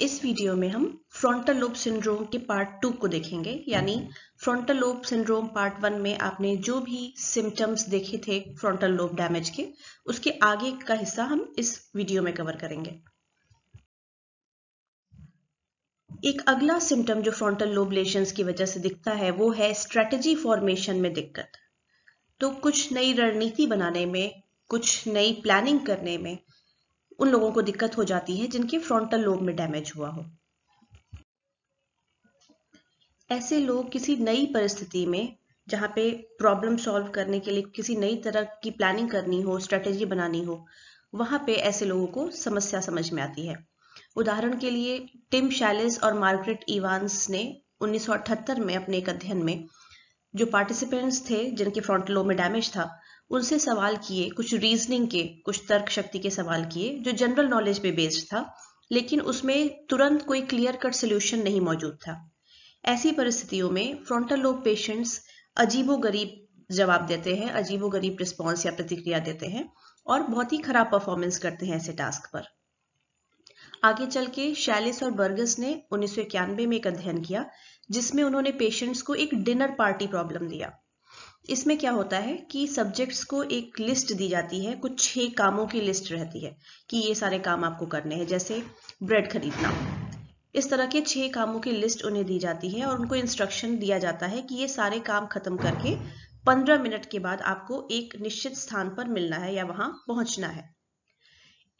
इस वीडियो में हम फ्रंटल लोब सिंड्रोम के पार्ट टू को देखेंगे यानी frontal lobe syndrome part one में आपने जो भी सिम्टम्स देखे थे फ्रंटल लोब डैमेज के उसके आगे का हिस्सा हम इस वीडियो में कवर करेंगे एक अगला सिम्टम जो फ्रंटल लोब लेशंस की वजह से दिखता है वो है स्ट्रेटजी फॉर्मेशन में दिक्कत तो कुछ नई रणनीति बनाने में कुछ नई प्लानिंग करने में उन लोगों को दिक्कत हो जाती है जिनके फ्रंटल लोब में डैमेज हुआ हो ऐसे लोग किसी नई परिस्थिति में जहां पे प्रॉब्लम सॉल्व करने के लिए किसी नई तरह की प्लानिंग करनी हो स्ट्रेटेजी बनानी हो वहां पे ऐसे लोगों को समस्या समझ में आती है उदाहरण के लिए टिम शैलिस और मार्गरेट इवांस ने 1978 में अपने एक अध्ययन में जो पार्टिसिपेंट्स थे जिनके फ्रंट लो में डैमेज था उनसे सवाल किए कुछ रीजनिंग के कुछ तर्क शक्ति के सवाल किए जो जनरल नॉलेज पे बेस्ड था लेकिन उसमें तुरंत कोई क्लियर कट सोल्यूशन नहीं मौजूद था ऐसी परिस्थितियों में फ्रंटल लोब पेशेंट्स अजीबो गरीब जवाब देते हैं अजीबो गरीब रिस्पॉन्स या प्रतिक्रिया देते हैं और बहुत ही खराब परफॉर्मेंस करते हैं ऐसे टास्क पर आगे चल के शैलिस और बर्गस ने उन्नीस में एक अध्ययन किया जिसमें उन्होंने पेशेंट्स को एक डिनर पार्टी प्रॉब्लम दिया इसमें क्या होता है कि सब्जेक्ट्स को एक लिस्ट दी जाती है कुछ छह कामों की लिस्ट रहती है कि ये सारे काम आपको करने हैं जैसे ब्रेड खरीदना इस तरह के छह कामों की लिस्ट उन्हें दी जाती है और उनको इंस्ट्रक्शन दिया जाता है कि ये सारे काम खत्म करके पंद्रह मिनट के बाद आपको एक निश्चित स्थान पर मिलना है या वहां पहुंचना है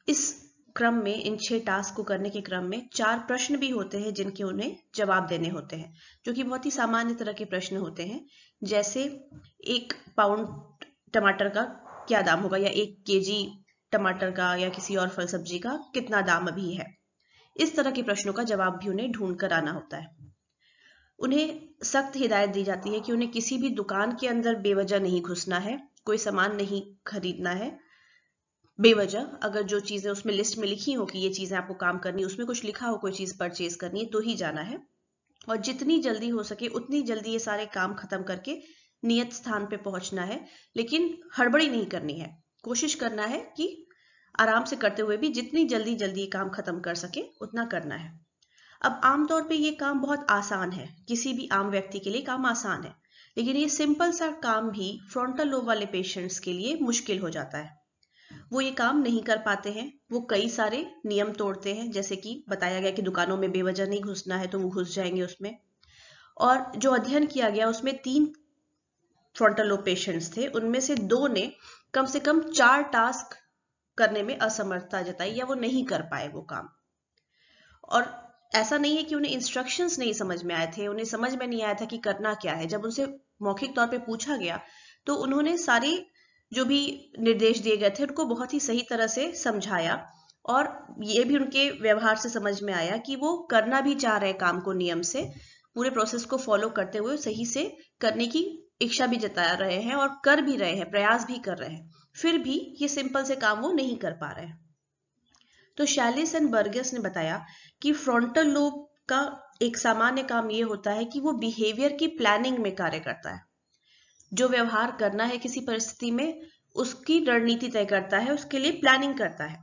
इस क्रम में इन छह टास्क को करने के क्रम में चार प्रश्न भी होते हैं जिनके उन्हें जवाब देने होते हैं जो कि बहुत ही सामान्य तरह के प्रश्न होते हैं जैसे एक पाउंड टमाटर का क्या दाम होगा या एक केजी टमाटर का या किसी और फल सब्जी का कितना दाम अभी है इस तरह के प्रश्नों का जवाब भी उन्हें ढूंढ कर आना होता है उन्हें सख्त हिदायत दी जाती है कि उन्हें किसी भी दुकान के अंदर बेवजह नहीं घुसना है कोई सामान नहीं खरीदना है बेवजह अगर जो चीजें उसमें लिस्ट में लिखी हो कि ये चीजें आपको काम करनी उसमें कुछ लिखा हो कोई चीज परचेज करनी है तो ही जाना है और जितनी जल्दी हो सके उतनी जल्दी ये सारे काम खत्म करके नियत स्थान पे पहुंचना है लेकिन हड़बड़ी नहीं करनी है कोशिश करना है कि आराम से करते हुए भी जितनी जल्दी जल्दी ये काम खत्म कर सके उतना करना है अब आमतौर पे ये काम बहुत आसान है किसी भी आम व्यक्ति के लिए काम आसान है लेकिन ये सिंपल सा काम भी फ्रंटल लोब वाले पेशेंट्स के लिए मुश्किल हो जाता है वो ये काम नहीं कर पाते हैं वो कई सारे नियम तोड़ते हैं जैसे कि बताया गया कि दुकानों में बेवजह नहीं घुसना है तो वो घुस जाएंगे उसमें और जो अध्ययन किया गया उसमें तीन फ्रंटल लोब पेशेंट्स थे उनमें से दो ने कम से कम चार टास्क करने में असमर्थता जताई या वो नहीं कर पाए वो काम और ऐसा नहीं है कि उन्हें इंस्ट्रक्शंस नहीं समझ में आए थे उन्हें समझ में नहीं आया था कि करना क्या है जब उनसे मौखिक तौर पे पूछा गया तो उन्होंने सारी जो भी निर्देश दिए गए थे उनको बहुत ही सही तरह से समझाया और ये भी उनके व्यवहार से समझ में आया कि वो करना भी चाह रहे हैं काम को नियम से पूरे प्रोसेस को फॉलो करते हुए सही से करने की इच्छा भी जता रहे हैं और कर भी रहे हैं प्रयास भी कर रहे हैं फिर भी ये सिंपल से काम वो नहीं कर पा रहे हैं तो शैलिस एंड बर्गस ने बताया कि फ्रंटल लोब का एक सामान्य काम ये होता है कि वो बिहेवियर की प्लानिंग में कार्य करता है जो व्यवहार करना है किसी परिस्थिति में उसकी रणनीति तय करता है उसके लिए प्लानिंग करता है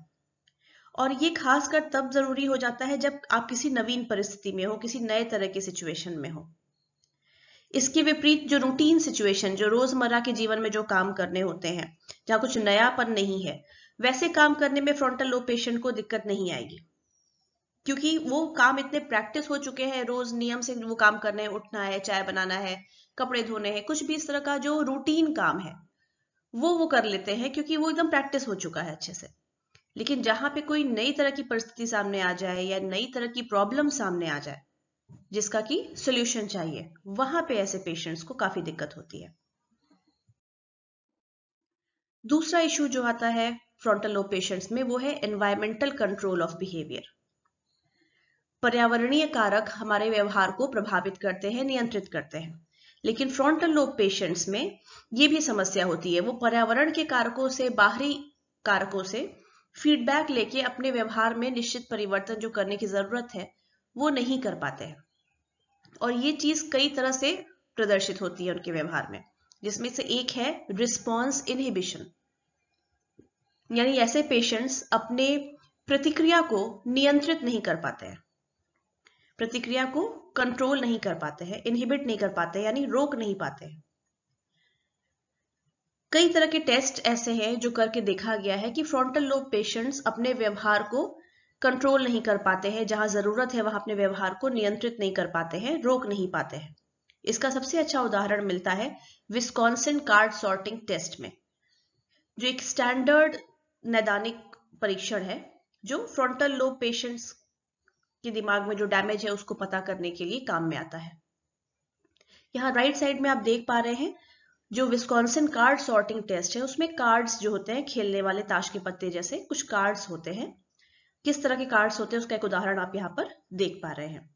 और ये खासकर तब जरूरी हो जाता है जब आप किसी नवीन परिस्थिति में हो किसी नए तरह के सिचुएशन में हो इसके विपरीत जो रूटीन सिचुएशन जो रोजमर्रा के जीवन में जो काम करने होते हैं जहां कुछ नयापन नहीं है वैसे काम करने में फ्रंटल लोब पेशेंट को दिक्कत नहीं आएगी क्योंकि वो काम इतने प्रैक्टिस हो चुके हैं रोज नियम से वो काम करने उठना है चाय बनाना है कपड़े धोने हैं कुछ भी इस तरह का जो रूटीन काम है वो वो कर लेते हैं क्योंकि वो एकदम प्रैक्टिस हो चुका है अच्छे से लेकिन जहां पे कोई नई तरह की परिस्थिति सामने आ जाए या नई तरह की प्रॉब्लम सामने आ जाए जिसका कि सोल्यूशन चाहिए वहां पे ऐसे पेशेंट्स को काफी दिक्कत होती है दूसरा इशू जो आता है फ्रंटल लोब पेशेंट्स में वो है एनवायरमेंटल कंट्रोल ऑफ बिहेवियर पर्यावरणीय कारक हमारे व्यवहार को प्रभावित करते हैं नियंत्रित करते हैं लेकिन फ्रंटल लोब पेशेंट्स में ये भी समस्या होती है वो पर्यावरण के कारकों से बाहरी कारकों से फीडबैक लेके अपने व्यवहार में निश्चित परिवर्तन जो करने की जरूरत है वो नहीं कर पाते हैं और ये चीज कई तरह से प्रदर्शित होती है उनके व्यवहार में जिसमें से एक है रिस्पॉन्स इनहिबिशन यानी ऐसे पेशेंट्स अपने प्रतिक्रिया को नियंत्रित नहीं कर पाते हैं प्रतिक्रिया को कंट्रोल नहीं कर पाते हैं इनहिबिट नहीं कर पाते यानी रोक नहीं पाते हैं कई तरह के टेस्ट ऐसे हैं जो करके देखा गया है कि फ्रंटल लोब पेशेंट्स अपने व्यवहार को कंट्रोल नहीं कर पाते हैं जहां जरूरत है वहां अपने व्यवहार को नियंत्रित नहीं कर पाते हैं रोक नहीं पाते हैं इसका सबसे अच्छा उदाहरण मिलता है विस्कॉन्सिन कार्ड सॉर्टिंग टेस्ट में जो एक स्टैंडर्ड नैदानिक परीक्षण है जो फ्रंटल लोब पेशेंट्स कि दिमाग में जो डैमेज है उसको पता करने के लिए काम में आता है यहाँ राइट साइड में आप देख पा रहे हैं जो विस्कॉन्सिन कार्ड सॉर्टिंग टेस्ट है उसमें कार्ड्स जो होते हैं खेलने वाले ताश के पत्ते जैसे कुछ कार्ड्स होते हैं किस तरह के कार्ड्स होते हैं उसका एक उदाहरण आप यहाँ पर देख पा रहे हैं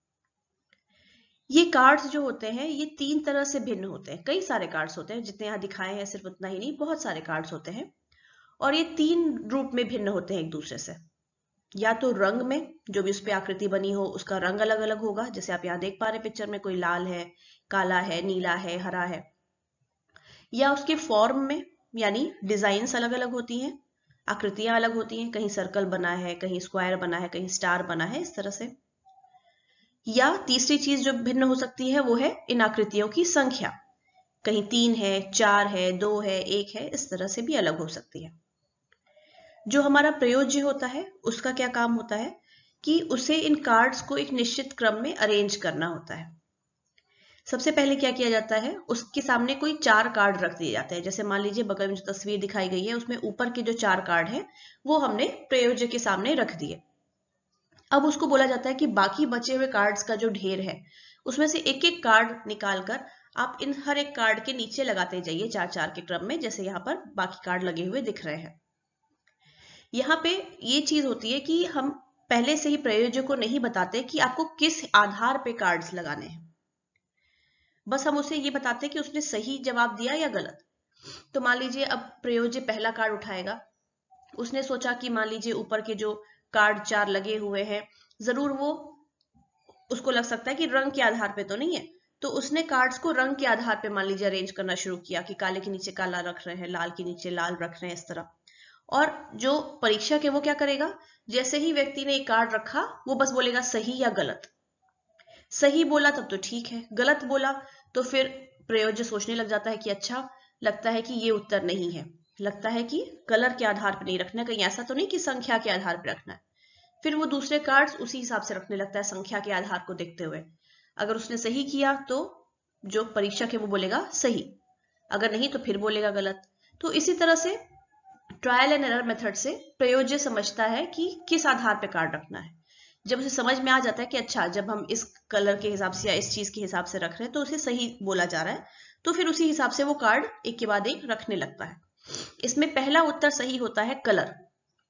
ये कार्ड्स जो होते हैं ये तीन तरह से भिन्न होते हैं कई सारे कार्ड्स होते हैं जितने यहाँ दिखाए हैं सिर्फ उतना ही नहीं बहुत सारे कार्ड्स होते हैं और ये तीन रूप में भिन्न होते हैं एक दूसरे से या तो रंग में जो भी उस पर आकृति बनी हो उसका रंग अलग अलग होगा जैसे आप यहाँ देख पा रहे पिक्चर में कोई लाल है काला है नीला है हरा है या उसके फॉर्म में यानी डिजाइन्स अलग अलग होती हैं आकृतियां अलग होती हैं कहीं सर्कल बना है कहीं स्क्वायर बना है कहीं स्टार बना है इस तरह से या तीसरी चीज जो भिन्न हो सकती है वो है इन आकृतियों की संख्या कहीं तीन है चार है दो है एक है इस तरह से भी अलग हो सकती है जो हमारा प्रयोज्य होता है उसका क्या काम होता है कि उसे इन कार्ड्स को एक निश्चित क्रम में अरेंज करना होता है सबसे पहले क्या किया जाता है उसके सामने कोई चार कार्ड रख दिए जाते हैं जैसे मान लीजिए बगल में जो तस्वीर दिखाई गई है उसमें ऊपर के जो चार कार्ड हैं वो हमने प्रयोज्य के सामने रख दिए अब उसको बोला जाता है कि बाकी बचे हुए कार्ड्स का जो ढेर है उसमें से एक एक कार्ड निकालकर आप इन हर एक कार्ड के नीचे लगाते जाइए चार चार के क्रम में जैसे यहाँ पर बाकी कार्ड लगे हुए दिख रहे हैं यहाँ पे ये चीज होती है कि हम पहले से ही प्रयोजक को नहीं बताते कि आपको किस आधार पे कार्ड्स लगाने हैं बस हम उसे ये बताते कि उसने सही जवाब दिया या गलत तो मान लीजिए अब प्रयोज्य पहला कार्ड उठाएगा उसने सोचा कि मान लीजिए ऊपर के जो कार्ड चार लगे हुए हैं जरूर वो उसको लग सकता है कि रंग के आधार पे तो नहीं है तो उसने कार्ड्स को रंग के आधार पे मान लीजिए अरेंज करना शुरू किया कि काले के नीचे काला रख रहे हैं लाल के नीचे लाल रख रहे हैं इस तरह और जो परीक्षक है वो क्या करेगा जैसे ही व्यक्ति ने एक कार्ड रखा वो बस बोलेगा सही या गलत सही बोला तब तो ठीक है गलत बोला तो फिर प्रयोज्य सोचने लग जाता है कि अच्छा लगता है कि ये उत्तर नहीं है लगता है कि कलर के आधार पर नहीं रखना कहीं ऐसा तो नहीं कि संख्या के आधार पर रखना है फिर वो दूसरे कार्ड्स उसी हिसाब से रखने लगता है संख्या के आधार को देखते हुए अगर उसने सही किया तो जो परीक्षक है वो बोलेगा सही अगर नहीं तो फिर बोलेगा गलत तो इसी तरह से ट्रायल एंड एरर मेथड से प्रयोज्य समझता है कि किस आधार पर कार्ड रखना है जब उसे समझ में आ जाता है कि अच्छा जब हम इस कलर के हिसाब से या इस चीज के हिसाब से रख रहे हैं तो उसे सही बोला जा रहा है तो फिर उसी हिसाब से वो कार्ड एक के बाद एक रखने लगता है इसमें पहला उत्तर सही होता है कलर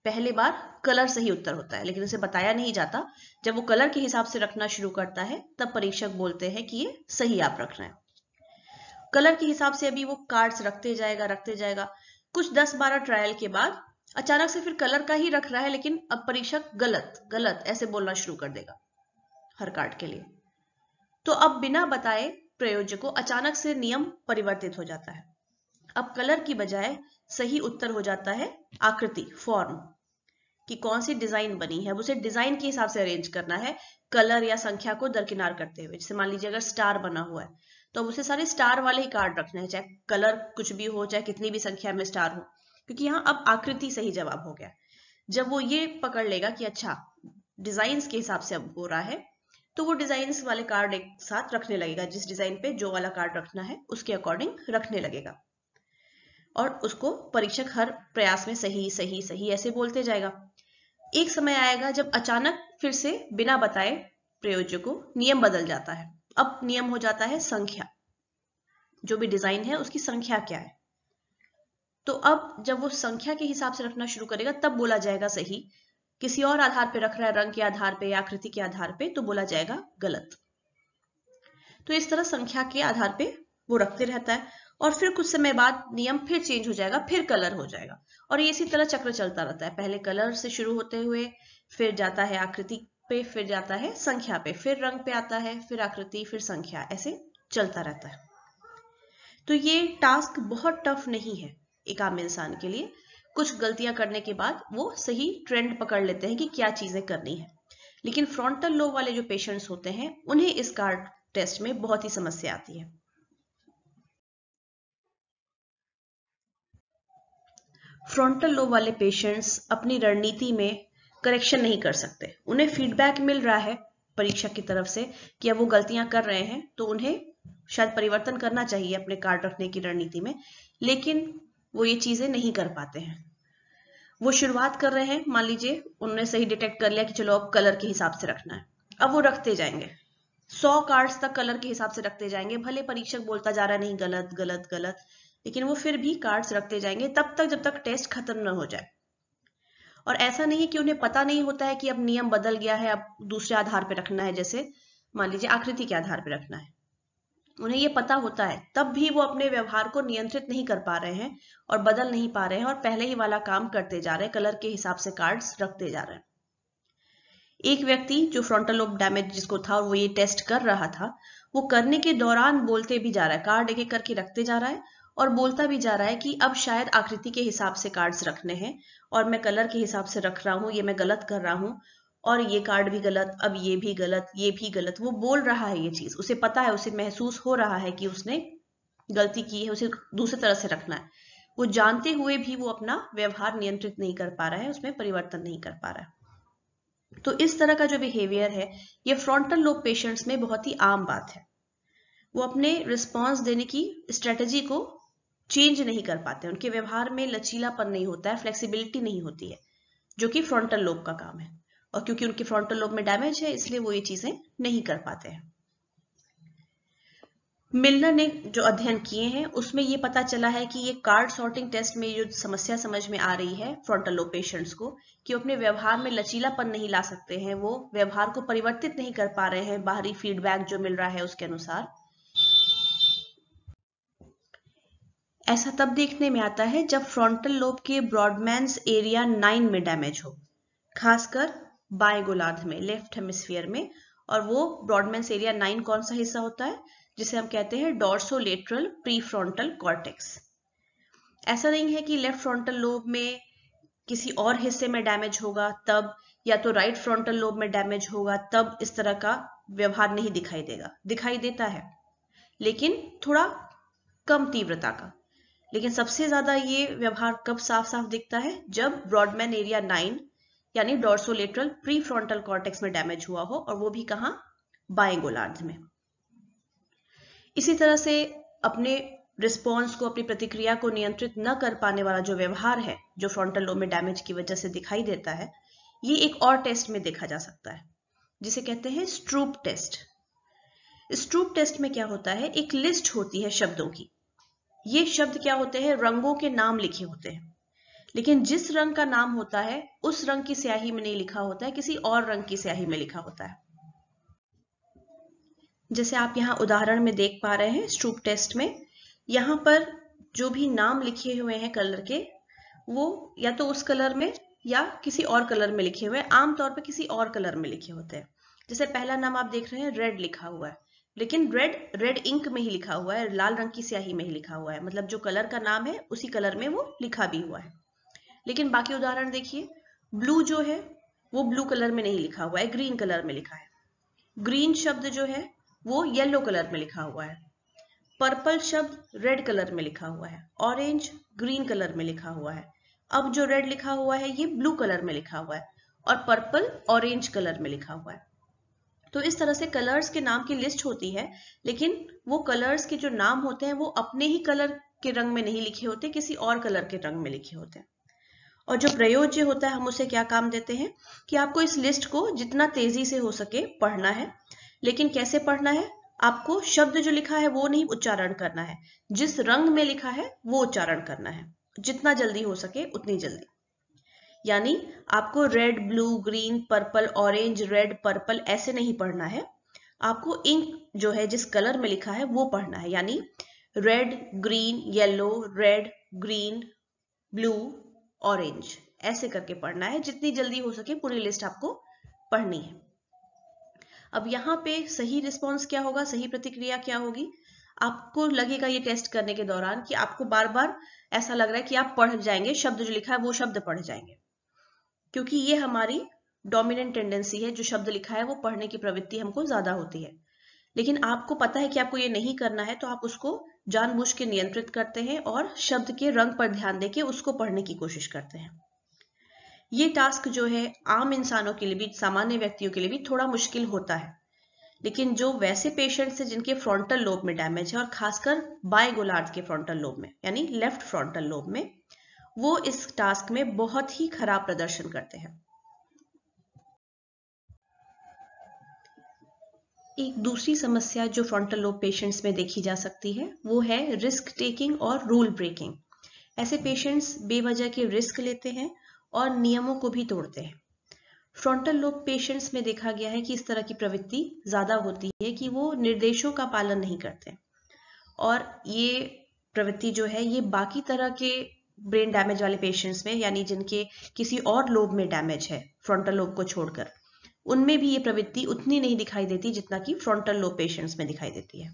पहली बार कलर सही उत्तर होता है लेकिन उसे बताया नहीं जाता जब वो कलर के हिसाब से रखना शुरू करता है तब परीक्षक बोलते हैं कि ये सही आप रख रहे हैं कलर के हिसाब से अभी वो कार्ड्स रखते जाएगा रखते जाएगा कुछ 10-12 ट्रायल के बाद अचानक से फिर कलर का ही रख रहा है लेकिन अब परीक्षक गलत गलत ऐसे बोलना शुरू कर देगा हर कार्ड के लिए तो अब बिना बताए प्रयोज्य को अचानक से नियम परिवर्तित हो जाता है अब कलर की बजाय सही उत्तर हो जाता है आकृति फॉर्म कि कौन सी डिजाइन बनी है उसे डिजाइन के हिसाब से अरेंज करना है कलर या संख्या को दरकिनार करते हुए जैसे मान लीजिए अगर स्टार बना हुआ है तो अब उसे सारे स्टार वाले ही कार्ड रखने हैं चाहे कलर कुछ भी हो चाहे कितनी भी संख्या में स्टार हो क्योंकि यहाँ अब आकृति सही जवाब हो गया जब वो ये पकड़ लेगा कि अच्छा डिजाइन के हिसाब से अब हो रहा है तो वो डिजाइन वाले कार्ड एक साथ रखने लगेगा जिस डिजाइन पे जो वाला कार्ड रखना है उसके अकॉर्डिंग रखने लगेगा और उसको परीक्षक हर प्रयास में सही सही सही ऐसे बोलते जाएगा एक समय आएगा जब अचानक फिर से बिना बताए प्रयोज्य को नियम बदल जाता है अब नियम हो जाता है संख्या जो भी डिजाइन है उसकी संख्या क्या है तो अब जब वो संख्या के हिसाब से रखना शुरू करेगा तब बोला जाएगा सही किसी और आधार पर रख रहा है रंग के आधार पर या आकृति के आधार पर तो बोला जाएगा गलत तो इस तरह संख्या के आधार पर वो रखते रहता है और फिर कुछ समय बाद नियम फिर चेंज हो जाएगा फिर कलर हो जाएगा और ये इसी तरह चक्र चलता रहता है पहले कलर से शुरू होते हुए फिर जाता है आकृति पे फिर जाता है संख्या पे फिर रंग पे आता है फिर आकृति फिर संख्या ऐसे चलता रहता है तो ये टास्क बहुत टफ नहीं है एक आम इंसान के लिए कुछ गलतियां करने के बाद वो सही ट्रेंड पकड़ लेते हैं कि क्या चीजें करनी है लेकिन फ्रंटल लोब वाले जो पेशेंट्स होते हैं उन्हें इस कार्ड टेस्ट में बहुत ही समस्या आती है फ्रंटल लोब वाले पेशेंट्स अपनी रणनीति में करेक्शन नहीं कर सकते उन्हें फीडबैक मिल रहा है परीक्षा की तरफ से कि अब वो गलतियां कर रहे हैं तो उन्हें शायद परिवर्तन करना चाहिए अपने कार्ड रखने की रणनीति में लेकिन वो ये चीजें नहीं कर पाते हैं वो शुरुआत कर रहे हैं मान लीजिए उन्होंने सही डिटेक्ट कर लिया कि चलो अब कलर के हिसाब से रखना है अब वो रखते जाएंगे सौ कार्ड्स तक कलर के हिसाब से रखते जाएंगे भले परीक्षक बोलता जा रहा नहीं गलत गलत गलत लेकिन वो फिर भी कार्ड्स रखते जाएंगे तब तक जब तक टेस्ट खत्म न हो जाए और ऐसा नहीं है कि उन्हें पता नहीं होता है कि अब नियम बदल गया है अब दूसरे आधार पर रखना है जैसे मान लीजिए आकृति के आधार पर रखना है उन्हें ये पता होता है तब भी वो अपने व्यवहार को नियंत्रित नहीं कर पा रहे हैं और बदल नहीं पा रहे हैं और पहले ही वाला काम करते जा रहे हैं कलर के हिसाब से कार्ड्स रखते जा रहे हैं एक व्यक्ति जो फ्रंटल लोब डैमेज जिसको था और वो ये टेस्ट कर रहा था वो करने के दौरान बोलते भी जा रहा है कार्ड एक एक करके रखते जा रहा है और बोलता भी जा रहा है कि अब शायद आकृति के हिसाब से कार्ड्स रखने हैं और मैं कलर के हिसाब से रख रहा हूँ ये मैं गलत कर रहा हूँ और ये कार्ड भी गलत अब ये भी गलत ये भी गलत वो बोल रहा है ये चीज उसे पता है उसे महसूस हो रहा है कि उसने गलती की है उसे दूसरी तरह से रखना है वो जानते हुए भी वो अपना व्यवहार नियंत्रित नहीं कर पा रहा है उसमें परिवर्तन नहीं कर पा रहा है तो इस तरह का जो बिहेवियर है ये फ्रंटल लोब पेशेंट्स में बहुत ही आम बात है वो अपने रिस्पॉन्स देने की स्ट्रेटजी को चेंज नहीं कर पाते उनके व्यवहार में लचीलापन नहीं होता है फ्लेक्सिबिलिटी नहीं होती है जो कि फ्रंटल लोब का काम है और क्योंकि उनके फ्रंटल लोब में डैमेज है इसलिए वो ये चीजें नहीं कर पाते हैं मिलनर ने जो अध्ययन किए हैं उसमें ये पता चला है कि ये कार्ड सॉर्टिंग टेस्ट में जो समस्या समझ में आ रही है फ्रंटल लोब पेशेंट्स को कि अपने व्यवहार में लचीलापन नहीं ला सकते हैं वो व्यवहार को परिवर्तित नहीं कर पा रहे हैं बाहरी फीडबैक जो मिल रहा है उसके अनुसार ऐसा तब देखने में आता है जब फ्रंटल लोब के ब्रॉडमैन्स एरिया नाइन में डैमेज हो खासकर बाय गोलार्ध में लेफ्ट हेमिस्फीयर में और वो ब्रॉडमैन्स एरिया नाइन कौन सा हिस्सा होता है जिसे हम कहते हैं प्री फ्रॉन्टल कॉर्टेक्स ऐसा नहीं है कि लेफ्ट फ्रंटल लोब में किसी और हिस्से में डैमेज होगा तब या तो राइट फ्रंटल लोब में डैमेज होगा तब इस तरह का व्यवहार नहीं दिखाई देगा दिखाई देता है लेकिन थोड़ा कम तीव्रता का लेकिन सबसे ज्यादा ये व्यवहार कब साफ साफ दिखता है जब ब्रॉडमैन एरिया नाइन यानी डॉर्सोलेटरल प्री फ्रॉन्टल कॉर्टेक्स में डैमेज हुआ हो और वो भी कहा बाएं गोलार्ध में इसी तरह से अपने रिस्पॉन्स को अपनी प्रतिक्रिया को नियंत्रित न कर पाने वाला जो व्यवहार है जो फ्रंटल लोब में डैमेज की वजह से दिखाई देता है ये एक और टेस्ट में देखा जा सकता है जिसे कहते हैं स्ट्रूप टेस्ट स्ट्रूप टेस्ट में क्या होता है एक लिस्ट होती है शब्दों की ये शब्द क्या होते हैं रंगों के नाम लिखे होते हैं लेकिन जिस रंग का नाम होता है उस रंग की स्याही में नहीं लिखा होता है किसी और रंग की स्याही में लिखा होता है जैसे आप यहाँ उदाहरण में देख पा रहे हैं स्ट्रूप टेस्ट में यहाँ पर जो भी नाम लिखे हुए हैं कलर के वो या तो उस कलर में या किसी और कलर में लिखे हुए हैं आमतौर पर किसी और कलर में लिखे होते हैं जैसे पहला नाम आप देख रहे हैं रेड लिखा हुआ है लेकिन रेड रेड इंक में ही लिखा हुआ है लाल रंग की स्याही में ही लिखा हुआ है मतलब जो कलर का नाम है उसी कलर में वो लिखा भी हुआ है लेकिन बाकी उदाहरण देखिए ब्लू जो है वो ब्लू कलर में नहीं लिखा हुआ है ग्रीन कलर में लिखा है ग्रीन शब्द जो है वो येलो कलर में लिखा हुआ है पर्पल शब्द रेड कलर में लिखा हुआ है ऑरेंज ग्रीन कलर में लिखा हुआ है अब जो रेड लिखा हुआ है ये ब्लू कलर में लिखा हुआ है और पर्पल ऑरेंज कलर में लिखा हुआ है तो इस तरह से कलर्स के नाम की लिस्ट होती है लेकिन वो कलर्स के जो नाम होते हैं वो अपने ही कलर के रंग में नहीं लिखे होते किसी और कलर के रंग में लिखे होते हैं और जो प्रयोज्य होता है हम उसे क्या काम देते हैं कि आपको इस लिस्ट को जितना तेजी से हो सके पढ़ना है लेकिन कैसे पढ़ना है आपको शब्द जो लिखा है वो नहीं उच्चारण करना है जिस रंग में लिखा है वो उच्चारण करना है जितना जल्दी हो सके उतनी जल्दी यानी आपको red blue green purple orange red purple ऐसे नहीं पढ़ना है आपको इंक जो है जिस कलर में लिखा है वो पढ़ना है यानी red green yellow red green blue orange ऐसे करके पढ़ना है जितनी जल्दी हो सके पूरी लिस्ट आपको पढ़नी है अब यहाँ पे सही रिस्पॉन्स क्या होगा सही प्रतिक्रिया क्या होगी आपको लगेगा ये टेस्ट करने के दौरान कि आपको बार बार ऐसा लग रहा है कि आप पढ़ जाएंगे शब्द जो लिखा है वो शब्द पढ़ जाएंगे क्योंकि ये हमारी डोमिनेंट टेंडेंसी है जो शब्द लिखा है वो पढ़ने की प्रवृत्ति हमको ज्यादा होती है लेकिन आपको पता है कि आपको ये नहीं करना है तो आप उसको जानबूझ के नियंत्रित करते हैं और शब्द के रंग पर ध्यान देके उसको पढ़ने की कोशिश करते हैं ये टास्क जो है आम इंसानों के लिए भी सामान्य व्यक्तियों के लिए भी थोड़ा मुश्किल होता है लेकिन जो वैसे पेशेंट्स हैं जिनके फ्रंटल लोब में डैमेज है और खासकर बायगोलार्ड के फ्रंटल लोब में यानी लेफ्ट फ्रंटल लोब में वो इस टास्क में बहुत ही खराब प्रदर्शन करते हैं एक दूसरी समस्या जो फ्रंटल लोब पेशेंट्स में देखी जा सकती है वो है रिस्क टेकिंग और रूल ब्रेकिंग ऐसे पेशेंट्स बेवजह के रिस्क लेते हैं और नियमों को भी तोड़ते हैं फ्रंटल लोब पेशेंट्स में देखा गया है कि इस तरह की प्रवृत्ति ज़्यादा होती है कि वो निर्देशों का पालन नहीं करते और ये प्रवृत्ति जो है ये बाकी तरह के ब्रेन डैमेज वाले पेशेंट्स में यानी जिनके किसी और लोब में डैमेज है फ्रंटल लोब को छोड़कर उनमें भी ये प्रवृत्ति उतनी नहीं दिखाई देती जितना कि फ्रंटल लोब पेशेंट्स में दिखाई देती है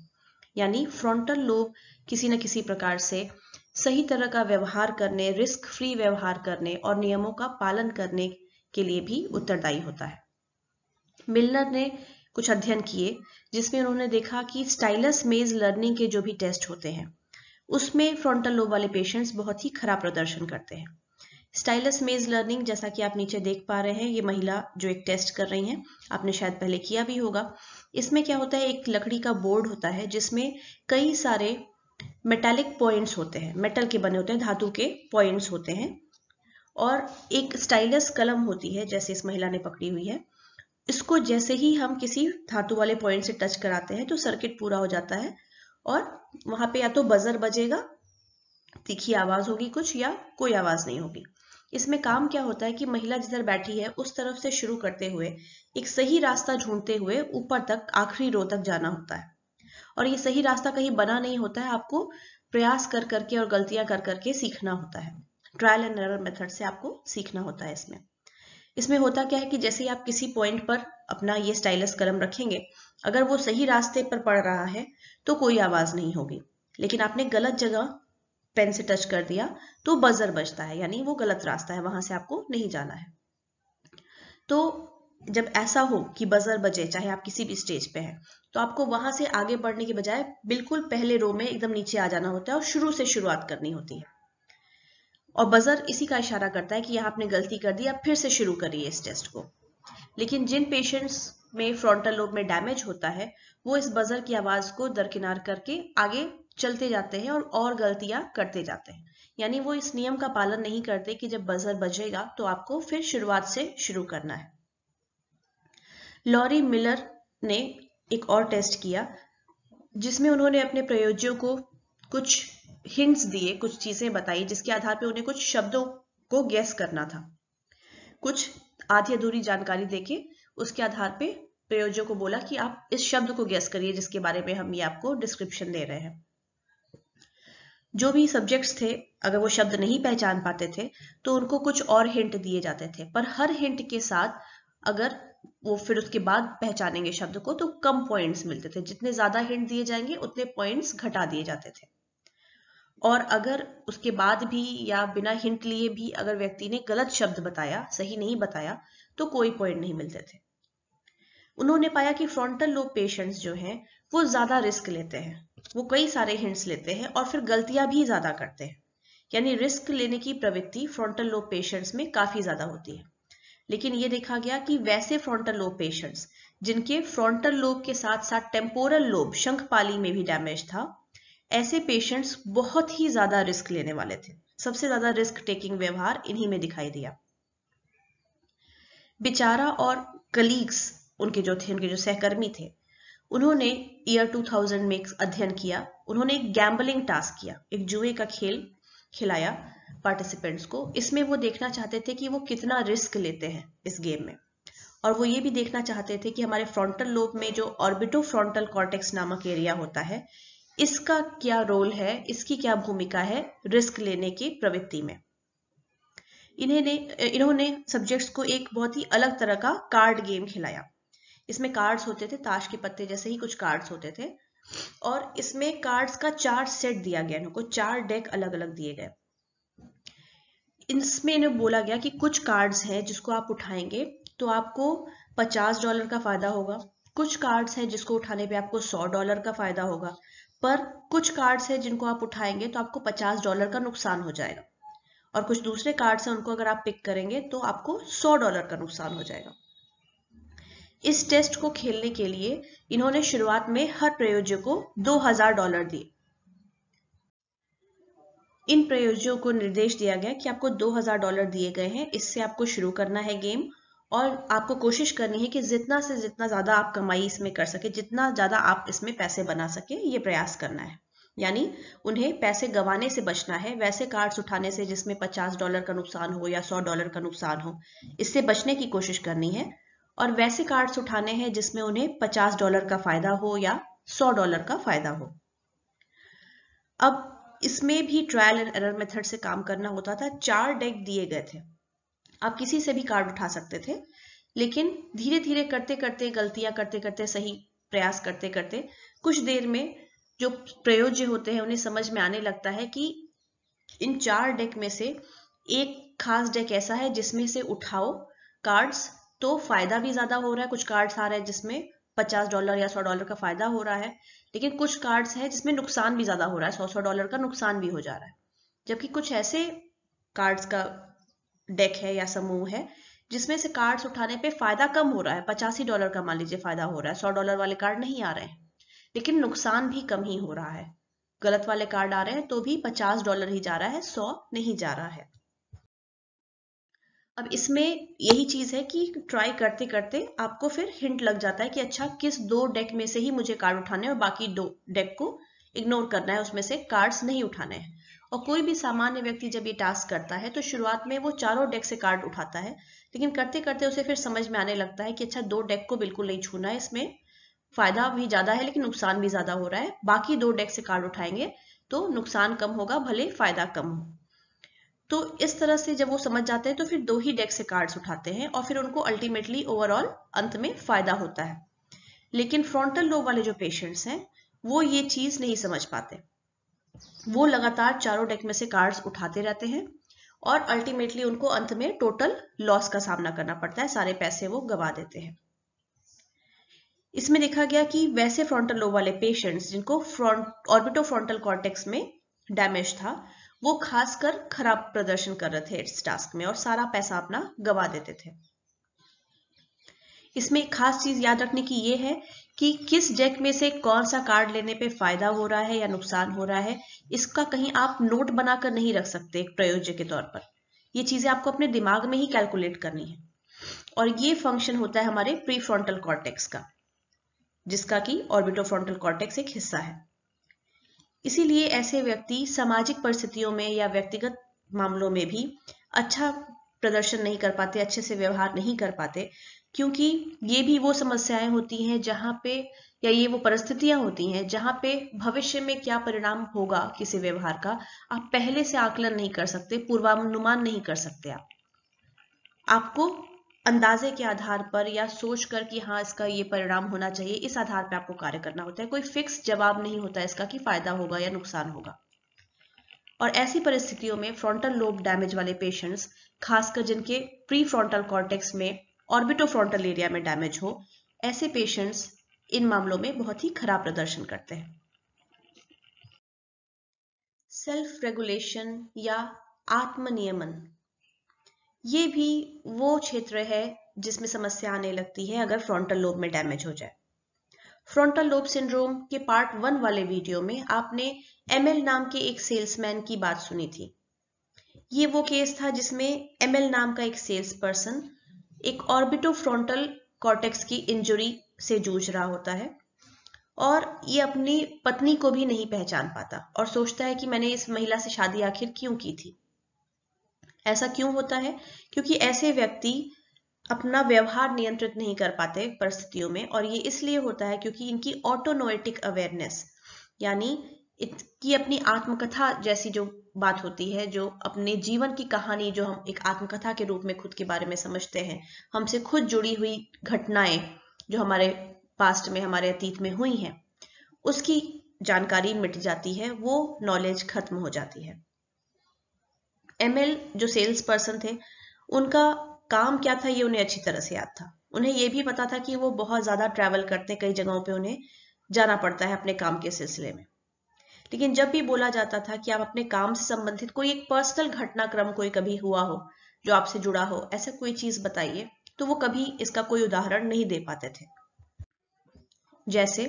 यानी फ्रंटल लोब किसी न किसी प्रकार से सही तरह का व्यवहार करने रिस्क फ्री व्यवहार करने और नियमों का पालन करने के लिए भी उत्तरदायी होता है मिलनर ने कुछ अध्ययन किए जिसमें उन्होंने देखा कि स्टाइलस मेज लर्निंग के जो भी टेस्ट होते हैं उसमें फ्रंटल लोब वाले पेशेंट्स बहुत ही खराब प्रदर्शन करते हैं स्टाइलस मेज लर्निंग जैसा कि आप नीचे देख पा रहे हैं ये महिला जो एक टेस्ट कर रही हैं आपने शायद पहले किया भी होगा इसमें क्या होता है एक लकड़ी का बोर्ड होता है जिसमें कई सारे मेटालिक पॉइंट्स होते हैं मेटल के बने होते हैं धातु के पॉइंट्स होते हैं और एक स्टाइलस कलम होती है जैसे इस महिला ने पकड़ी हुई है इसको जैसे ही हम किसी धातु वाले पॉइंट से टच कराते हैं तो सर्किट पूरा हो जाता है और वहां पे या तो बजर बजेगा तीखी आवाज होगी कुछ या कोई आवाज नहीं होगी इसमें काम क्या होता है कि महिला जिधर बैठी है उस तरफ से शुरू करते हुए एक सही रास्ता ढूंढते हुए ऊपर तक आखिरी रो तक जाना होता है और ये सही रास्ता कहीं बना नहीं होता है आपको प्रयास कर करके और गलतियां कर करके सीखना होता है ट्रायल एंड एरर मेथड से आपको सीखना होता है इसमें इसमें होता क्या है कि जैसे आप किसी पॉइंट पर अपना ये स्टाइलस कलम रखेंगे अगर वो सही रास्ते पर पड़ रहा है तो कोई आवाज नहीं होगी लेकिन आपने गलत जगह पेन से टच कर दिया तो बजर बजता है यानी वो गलत रास्ता है वहां से आपको नहीं जाना है तो जब ऐसा हो कि बजर बजे चाहे आप किसी भी स्टेज पे हैं तो आपको वहां से आगे बढ़ने के बजाय बिल्कुल पहले रो में एकदम नीचे आ जाना होता है और शुरू से शुरुआत करनी होती है और बजर इसी का इशारा करता है कि यहां आपने गलती कर दी आप फिर से शुरू करिए इस टेस्ट को लेकिन जिन पेशेंट्स में फ्रंटल लोब में डैमेज होता है वो इस बजर की आवाज को दरकिनार करके आगे चलते जाते हैं और और गलतियां करते जाते हैं यानी वो इस नियम का पालन नहीं करते कि जब बजर बजेगा तो आपको फिर शुरुआत से शुरू करना है लॉरी मिलर ने एक और टेस्ट किया जिसमें उन्होंने अपने प्रयोज्यों को कुछ हिंट्स दिए कुछ चीजें बताई जिसके आधार पर उन्हें कुछ शब्दों को गैस करना था कुछ आधी अधूरी जानकारी देके उसके आधार पे प्रयोजक को बोला कि आप इस शब्द को गैस करिए जिसके बारे में हम ये आपको डिस्क्रिप्शन दे रहे हैं जो भी सब्जेक्ट्स थे अगर वो शब्द नहीं पहचान पाते थे तो उनको कुछ और हिंट दिए जाते थे पर हर हिंट के साथ अगर वो फिर उसके बाद पहचानेंगे शब्द को तो कम पॉइंट्स मिलते थे जितने ज्यादा हिंट दिए जाएंगे उतने पॉइंट्स घटा दिए जाते थे और अगर उसके बाद भी या बिना हिंट लिए भी अगर व्यक्ति ने गलत शब्द बताया सही नहीं बताया तो कोई पॉइंट नहीं मिलते थे उन्होंने पाया कि फ्रंटल लोब पेशेंट्स जो हैं वो ज़्यादा रिस्क लेते हैं वो कई सारे हिंट्स लेते हैं और फिर गलतियां भी ज़्यादा करते हैं यानी रिस्क लेने की प्रवृत्ति फ्रंटल लोब पेशेंट्स में काफ़ी ज़्यादा होती है लेकिन ये देखा गया कि वैसे फ्रंटल लोब पेशेंट्स जिनके फ्रंटल लोब के साथ साथ टेम्पोरल लोब शंख में भी डैमेज था ऐसे पेशेंट्स बहुत ही ज़्यादा रिस्क लेने वाले थे सबसे ज़्यादा रिस्क टेकिंग व्यवहार इन्हीं में दिखाई दिया बिचारा और कलीग्स उनके जो थे उनके जो सहकर्मी थे उन्होंने ईयर 2000 में अध्ययन किया उन्होंने एक गैम्बलिंग टास्क किया एक जुए का खेल खिलाया पार्टिसिपेंट्स को इसमें वो देखना चाहते थे कि वो कितना रिस्क लेते हैं इस गेम में और वो ये भी देखना चाहते थे कि हमारे फ्रंटल लोब में जो ऑर्बिटो फ्रंटल कॉर्टेक्स नामक एरिया होता है इसका क्या रोल है इसकी क्या भूमिका है रिस्क लेने की प्रवृत्ति में इन्हें इन्होंने सब्जेक्ट्स को एक बहुत ही अलग तरह का कार्ड गेम खिलाया इसमें कार्ड्स होते थे ताश के पत्ते जैसे ही कुछ कार्ड्स होते थे और इसमें कार्ड्स का चार सेट दिया गया इनको चार डेक अलग अलग दिए गए इसमें इन्हें बोला गया कि कुछ कार्ड्स हैं जिसको आप उठाएंगे तो आपको पचास डॉलर का फायदा होगा कुछ कार्ड्स हैं जिसको उठाने पे आपको सौ डॉलर का फायदा होगा पर कुछ कार्ड्स हैं जिनको आप उठाएंगे तो आपको पचास डॉलर का नुकसान हो जाएगा और कुछ दूसरे कार्ड्स हैं उनको अगर आप पिक करेंगे तो आपको सौ डॉलर का नुकसान हो जाएगा इस टेस्ट को खेलने के लिए इन्होंने शुरुआत में हर प्रयोज्य को 2000 डॉलर दिए इन प्रयोज्यों को निर्देश दिया गया कि आपको 2000 डॉलर दिए गए हैं इससे आपको शुरू करना है गेम और आपको कोशिश करनी है कि जितना से जितना ज़्यादा आप कमाई इसमें कर सके जितना ज़्यादा आप इसमें पैसे बना सके ये प्रयास करना है यानी उन्हें पैसे गंवाने से बचना है वैसे कार्ड्स उठाने से जिसमें 50 डॉलर का नुकसान हो या 100 डॉलर का नुकसान हो इससे बचने की कोशिश करनी है और वैसे कार्ड्स उठाने हैं जिसमें उन्हें 50 डॉलर का फायदा हो या 100 डॉलर का फायदा हो अब इसमें भी ट्रायल एंड एरर मेथड से काम करना होता था चार डेक दिए गए थे आप किसी से भी कार्ड उठा सकते थे लेकिन धीरे धीरे करते करते गलतियां करते करते सही प्रयास करते करते कुछ देर में जो प्रयोज्य होते हैं उन्हें समझ में आने लगता है कि इन चार डेक में से एक खास डेक ऐसा है जिसमें से उठाओ कार्ड्स तो फायदा भी ज्यादा हो रहा है कुछ कार्ड्स आ रहे हैं जिसमें पचास डॉलर या सौ डॉलर का फायदा हो रहा है लेकिन कुछ कार्ड्स हैं जिसमें नुकसान भी ज्यादा हो रहा है सौ सौ डॉलर का नुकसान भी हो जा रहा है जबकि कुछ ऐसे कार्ड्स का डेक है या समूह है जिसमें से कार्ड्स उठाने पे फायदा कम हो रहा है पचासी डॉलर का मान लीजिए फायदा हो रहा है सौ डॉलर वाले कार्ड नहीं आ रहे हैं लेकिन नुकसान भी कम ही हो रहा है गलत वाले कार्ड आ रहे हैं तो भी पचास डॉलर ही जा रहा है सौ नहीं जा रहा है अब इसमें यही चीज़ है कि ट्राई करते करते आपको फिर हिंट लग जाता है कि अच्छा किस दो डेक में से ही मुझे कार्ड उठाने और बाकी दो डेक को इग्नोर करना है उसमें से कार्ड्स नहीं उठाने हैं और कोई भी सामान्य व्यक्ति जब ये टास्क करता है तो शुरुआत में वो चारों डेक से कार्ड उठाता है लेकिन करते करते उसे फिर समझ में आने लगता है कि अच्छा दो डेक को बिल्कुल नहीं छूना है इसमें फायदा भी ज्यादा है लेकिन नुकसान भी ज्यादा हो रहा है बाकी दो डेक से कार्ड उठाएंगे तो नुकसान कम होगा भले फायदा कम हो तो इस तरह से जब वो समझ जाते हैं तो फिर दो ही डेक से कार्ड्स उठाते हैं और फिर उनको अल्टीमेटली ओवरऑल अंत में फायदा होता है लेकिन फ्रंटल लोब वाले जो पेशेंट्स हैं वो ये चीज नहीं समझ पाते वो लगातार चारों डेक में से कार्ड्स उठाते रहते हैं और अल्टीमेटली उनको अंत में टोटल लॉस का सामना करना पड़ता है सारे पैसे वो गवा देते हैं इसमें देखा गया कि वैसे फ्रंटल लोब वाले पेशेंट्स जिनको फ्रंट ऑर्बिटो फ्रंटल कॉर्टेक्स में डैमेज था वो खासकर खराब प्रदर्शन कर रहे थे इस टास्क में और सारा पैसा अपना गवा देते थे इसमें एक खास चीज याद रखने की ये है कि किस डेक में से कौन सा कार्ड लेने पे फायदा हो रहा है या नुकसान हो रहा है इसका कहीं आप नोट बनाकर नहीं रख सकते एक प्रयोज्य के तौर पर ये चीजें आपको अपने दिमाग में ही कैलकुलेट करनी है और ये फंक्शन होता है हमारे प्री कॉर्टेक्स का जिसका कि ऑर्बिटो कॉर्टेक्स एक हिस्सा है इसीलिए ऐसे व्यक्ति सामाजिक परिस्थितियों में या व्यक्तिगत मामलों में भी अच्छा प्रदर्शन नहीं कर पाते अच्छे से व्यवहार नहीं कर पाते क्योंकि ये भी वो समस्याएं होती हैं जहां पे या ये वो परिस्थितियां होती हैं जहां पे भविष्य में क्या परिणाम होगा किसी व्यवहार का आप पहले से आकलन नहीं कर सकते पूर्वानुमान नहीं कर सकते आप आपको अंदाजे के आधार पर या सोच कर कि हाँ इसका ये परिणाम होना चाहिए इस आधार पर आपको कार्य करना होता है कोई फिक्स जवाब नहीं होता इसका कि फायदा होगा या नुकसान होगा और ऐसी परिस्थितियों में फ्रंटल लोब डैमेज वाले पेशेंट्स खासकर जिनके प्री फ्रंटल कॉर्टेक्स में ऑर्बिटो फ्रंटल एरिया में डैमेज हो ऐसे पेशेंट्स इन मामलों में बहुत ही खराब प्रदर्शन करते हैं सेल्फ रेगुलेशन या आत्मनियमन ये भी वो क्षेत्र है जिसमें समस्या आने लगती है अगर फ्रंटल लोब में डैमेज हो जाए फ्रंटल लोब सिंड्रोम के पार्ट वन वाले वीडियो में आपने एमएल नाम के एक सेल्समैन की बात सुनी थी ये वो केस था जिसमें एमएल नाम का एक सेल्स पर्सन एक ऑर्बिटो फ्रंटल कॉर्टेक्स की इंजरी से जूझ रहा होता है और ये अपनी पत्नी को भी नहीं पहचान पाता और सोचता है कि मैंने इस महिला से शादी आखिर क्यों की थी ऐसा क्यों होता है क्योंकि ऐसे व्यक्ति अपना व्यवहार नियंत्रित नहीं कर पाते परिस्थितियों में और ये इसलिए होता है क्योंकि इनकी ऑटोनोएटिक अवेयरनेस यानी इसकी अपनी आत्मकथा जैसी जो बात होती है जो अपने जीवन की कहानी जो हम एक आत्मकथा के रूप में खुद के बारे में समझते हैं हमसे खुद जुड़ी हुई घटनाएं जो हमारे पास्ट में हमारे अतीत में हुई हैं उसकी जानकारी मिट जाती है वो नॉलेज खत्म हो जाती है एमएल जो सेल्स पर्सन थे उनका काम क्या था ये उन्हें अच्छी तरह से याद था उन्हें ये भी पता था कि वो बहुत ज़्यादा ट्रैवल करते कई जगहों पे उन्हें जाना पड़ता है अपने काम के सिलसिले में लेकिन जब भी बोला जाता था कि आप अपने काम से संबंधित कोई एक पर्सनल घटनाक्रम कोई कभी हुआ हो जो आपसे जुड़ा हो ऐसा कोई चीज़ बताइए तो वो कभी इसका कोई उदाहरण नहीं दे पाते थे जैसे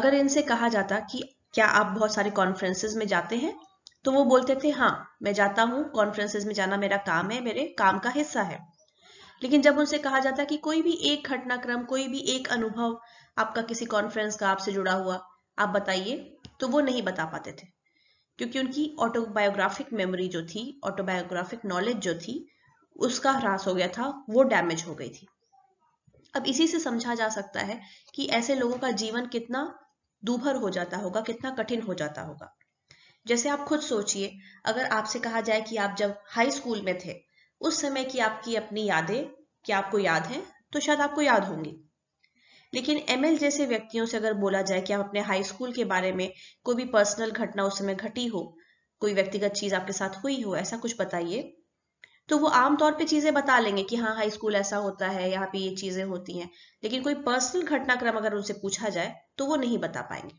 अगर इनसे कहा जाता कि क्या आप बहुत सारे कॉन्फ्रेंसेस में जाते हैं तो वो बोलते थे हाँ मैं जाता हूँ कॉन्फ्रेंसेज में जाना मेरा काम है मेरे काम का हिस्सा है लेकिन जब उनसे कहा जाता कि कोई भी एक घटनाक्रम कोई भी एक अनुभव आपका किसी कॉन्फ्रेंस का आपसे जुड़ा हुआ आप बताइए तो वो नहीं बता पाते थे क्योंकि उनकी ऑटोबायोग्राफिक मेमोरी जो थी ऑटोबायोग्राफिक नॉलेज जो थी उसका ह्रास हो गया था वो डैमेज हो गई थी अब इसी से समझा जा सकता है कि ऐसे लोगों का जीवन कितना दूभर हो जाता होगा कितना कठिन हो जाता होगा जैसे आप खुद सोचिए अगर आपसे कहा जाए कि आप जब हाई स्कूल में थे उस समय की आपकी अपनी यादें क्या आपको याद हैं तो शायद आपको याद होंगी लेकिन एम जैसे व्यक्तियों से अगर बोला जाए कि आप अपने हाई स्कूल के बारे में कोई भी पर्सनल घटना उस समय घटी हो कोई व्यक्तिगत चीज आपके साथ हुई हो ऐसा कुछ बताइए तो वो आमतौर पे चीजें बता लेंगे कि हाँ हाई स्कूल ऐसा होता है यहाँ पे ये चीजें होती हैं लेकिन कोई पर्सनल घटनाक्रम अगर उनसे पूछा जाए तो वो नहीं बता पाएंगे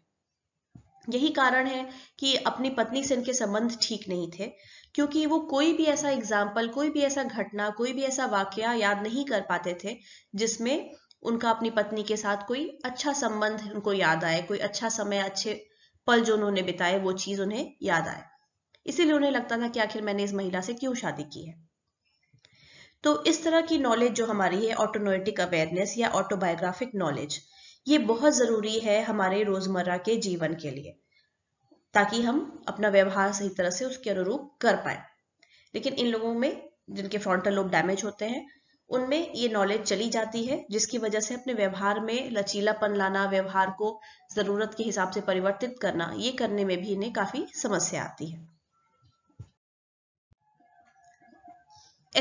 यही कारण है कि अपनी पत्नी से इनके संबंध ठीक नहीं थे क्योंकि वो कोई भी ऐसा एग्जाम्पल कोई भी ऐसा घटना कोई भी ऐसा वाक्य याद नहीं कर पाते थे जिसमें उनका अपनी पत्नी के साथ कोई अच्छा संबंध उनको याद आए कोई अच्छा समय अच्छे पल जो उन्होंने बिताए वो चीज उन्हें याद आए इसीलिए उन्हें लगता था कि आखिर मैंने इस महिला से क्यों शादी की है तो इस तरह की नॉलेज जो हमारी है ऑटोनोटिक अवेयरनेस या ऑटोबायोग्राफिक नॉलेज ये बहुत ज़रूरी है हमारे रोज़मर्रा के जीवन के लिए ताकि हम अपना व्यवहार सही तरह से उसके अनुरूप कर पाए लेकिन इन लोगों में जिनके फ्रंटल लोब डैमेज होते हैं उनमें ये नॉलेज चली जाती है जिसकी वजह से अपने व्यवहार में लचीलापन लाना व्यवहार को जरूरत के हिसाब से परिवर्तित करना ये करने में भी इन्हें काफी समस्या आती है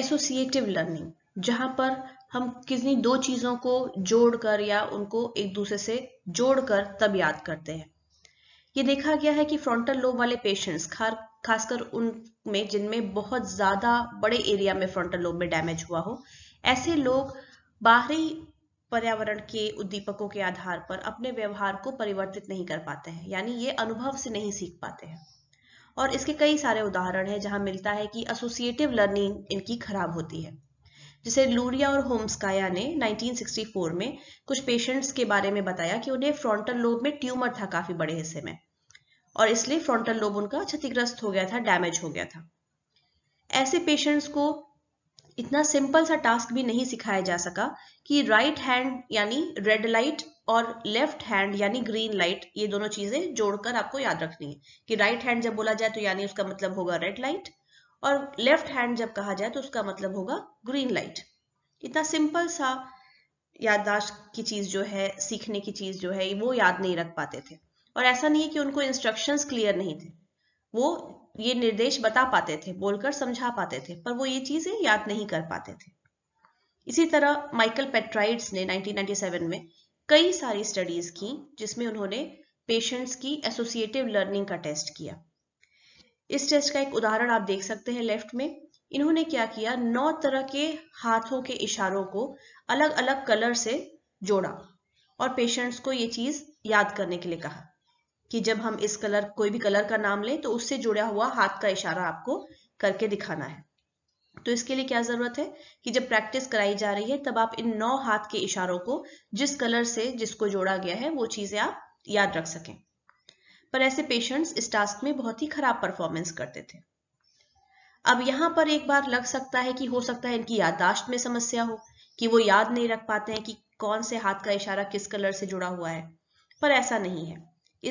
एसोसिएटिव लर्निंग जहां पर हम किसी दो चीजों को जोड़कर या उनको एक दूसरे से जोड़कर तब याद करते हैं ये देखा गया है कि फ्रंटल लोब वाले पेशेंट्स खासकर उनमें जिनमें बहुत ज्यादा बड़े एरिया में फ्रंटल लोब में डैमेज हुआ हो ऐसे लोग बाहरी पर्यावरण के उद्दीपकों के आधार पर अपने व्यवहार को परिवर्तित नहीं कर पाते हैं यानी ये अनुभव से नहीं सीख पाते हैं और इसके कई सारे उदाहरण हैं जहां मिलता है कि एसोसिएटिव लर्निंग इनकी खराब होती है जिसे लूरिया और होम्सकाया ने 1964 में कुछ पेशेंट्स के बारे में बताया कि उन्हें फ्रंटल लोब में ट्यूमर था काफी बड़े हिस्से में और इसलिए फ्रंटल लोब उनका क्षतिग्रस्त हो गया था डैमेज हो गया था ऐसे पेशेंट्स को इतना सिंपल सा टास्क भी नहीं सिखाया जा सका कि राइट हैंड यानी रेड लाइट और लेफ्ट हैंड यानी ग्रीन लाइट ये दोनों चीजें जोड़कर आपको याद रखनी है कि राइट right हैंड जब बोला जाए तो यानी उसका मतलब होगा रेड लाइट और लेफ्ट हैंड जब कहा जाए तो उसका मतलब होगा ग्रीन लाइट इतना सिंपल सा याददाश्त की चीज जो है सीखने की चीज जो है वो याद नहीं रख पाते थे और ऐसा नहीं है कि उनको इंस्ट्रक्शन क्लियर नहीं थे वो ये निर्देश बता पाते थे बोलकर समझा पाते थे पर वो ये चीजें याद नहीं कर पाते थे इसी तरह माइकल पेट्राइड्स ने 1997 में कई सारी स्टडीज की जिसमें उन्होंने पेशेंट्स की एसोसिएटिव लर्निंग का टेस्ट किया इस टेस्ट का एक उदाहरण आप देख सकते हैं लेफ्ट में इन्होंने क्या किया नौ तरह के हाथों के इशारों को अलग अलग कलर से जोड़ा और पेशेंट्स को ये चीज याद करने के लिए कहा कि जब हम इस कलर कोई भी कलर का नाम लें तो उससे जुड़ा हुआ हाथ का इशारा आपको करके दिखाना है तो इसके लिए क्या जरूरत है कि जब प्रैक्टिस कराई जा रही है तब आप इन नौ हाथ के इशारों को जिस कलर से जिसको जोड़ा गया है वो चीजें आप याद रख सकें पर ऐसे पेशेंट्स इस टास्क में बहुत ही खराब परफॉर्मेंस करते थे अब यहां पर एक बार लग सकता है कि हो सकता है इनकी याददाश्त में समस्या हो कि वो याद नहीं रख पाते हैं कि कौन से हाथ का इशारा किस कलर से जुड़ा हुआ है पर ऐसा नहीं है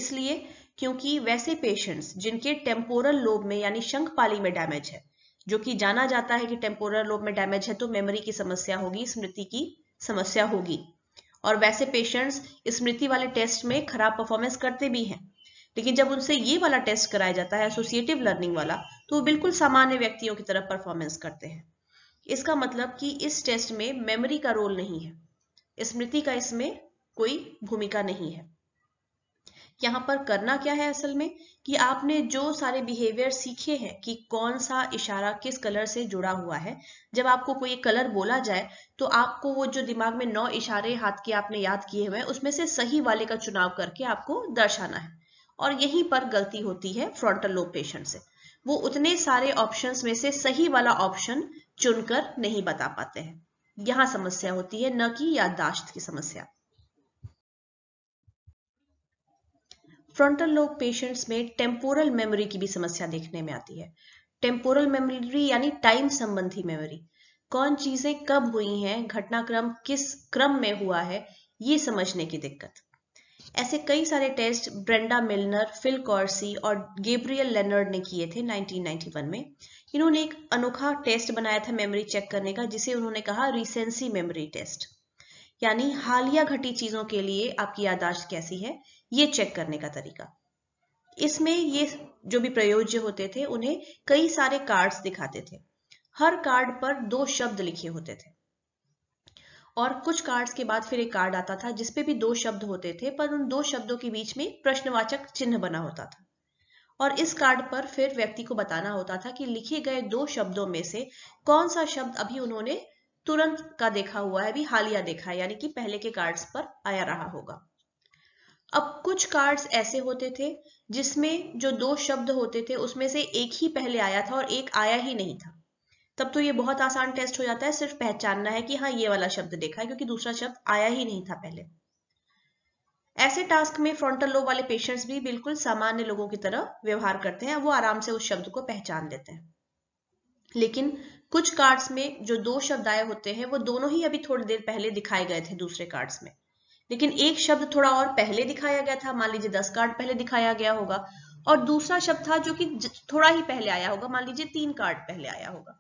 इसलिए क्योंकि वैसे पेशेंट्स जिनके टेम्पोरल लोब में यानी शंख पाली में डैमेज है जो कि जाना जाता है कि टेम्पोरल लोब में डैमेज है तो मेमोरी की समस्या होगी स्मृति की समस्या होगी और वैसे पेशेंट्स स्मृति वाले टेस्ट में खराब परफॉर्मेंस करते भी हैं लेकिन जब उनसे ये वाला टेस्ट कराया जाता है एसोसिएटिव लर्निंग वाला तो वो बिल्कुल सामान्य व्यक्तियों की तरफ परफॉर्मेंस करते हैं इसका मतलब कि इस टेस्ट में मेमोरी का रोल नहीं है स्मृति का इसमें कोई भूमिका नहीं है यहाँ पर करना क्या है असल में कि आपने जो सारे बिहेवियर सीखे हैं कि कौन सा इशारा किस कलर से जुड़ा हुआ है जब आपको कोई कलर बोला जाए तो आपको वो जो दिमाग में नौ इशारे हाथ के आपने याद किए हुए हैं उसमें से सही वाले का चुनाव करके आपको दर्शाना है और यहीं पर गलती होती है फ्रंटल लोब पेशेंट से वो उतने सारे ऑप्शंस में से सही वाला ऑप्शन चुनकर नहीं बता पाते हैं यहां समस्या होती है न कि याददाश्त की समस्या फ्रंटल लोब पेशेंट्स में टेम्पोरल मेमोरी की भी समस्या देखने में आती है टेम्पोरल मेमोरी यानी टाइम संबंधी मेमोरी कौन चीजें कब हुई हैं घटनाक्रम किस क्रम में हुआ है ये समझने की दिक्कत ऐसे कई सारे test Brenda Milner Phil Corsi और गेब्रियल लेनर्ड ने किए थे 1991 में इन्होंने एक अनोखा टेस्ट बनाया था मेमोरी चेक करने का जिसे उन्होंने कहा रिसेंसी मेमोरी टेस्ट यानी हालिया घटी चीजों के लिए आपकी यादाश्त कैसी है ये चेक करने का तरीका इसमें ये जो भी प्रयोज्य होते थे उन्हें कई सारे कार्ड्स दिखाते थे हर कार्ड पर दो शब्द लिखे होते थे और कुछ कार्ड्स के बाद फिर एक कार्ड आता था जिसपे भी दो शब्द होते थे पर उन दो शब्दों के बीच में प्रश्नवाचक चिन्ह बना होता था और इस कार्ड पर फिर व्यक्ति को बताना होता था कि लिखे गए दो शब्दों में से कौन सा शब्द अभी उन्होंने तुरंत का देखा हुआ है अभी हालिया देखा है यानी कि पहले के कार्ड्स पर आया रहा होगा अब कुछ कार्ड्स ऐसे होते थे जिसमें जो दो शब्द होते थे उसमें से एक ही पहले आया था और एक आया ही नहीं था तब तो ये बहुत आसान टेस्ट हो जाता है सिर्फ पहचानना है कि हाँ ये वाला शब्द देखा है क्योंकि दूसरा शब्द आया ही नहीं था पहले ऐसे टास्क में फ्रंटल लोब वाले पेशेंट्स भी बिल्कुल सामान्य लोगों की तरह व्यवहार करते हैं वो आराम से उस शब्द को पहचान देते हैं लेकिन कुछ कार्ड्स में जो दो शब्द आए होते हैं वो दोनों ही अभी थोड़ी देर पहले दिखाए गए थे दूसरे कार्ड्स में लेकिन एक शब्द थोड़ा और पहले दिखाया गया था मान लीजिए दस कार्ड पहले दिखाया गया होगा और दूसरा शब्द था जो कि थोड़ा ही पहले आया होगा मान लीजिए तीन कार्ड पहले आया होगा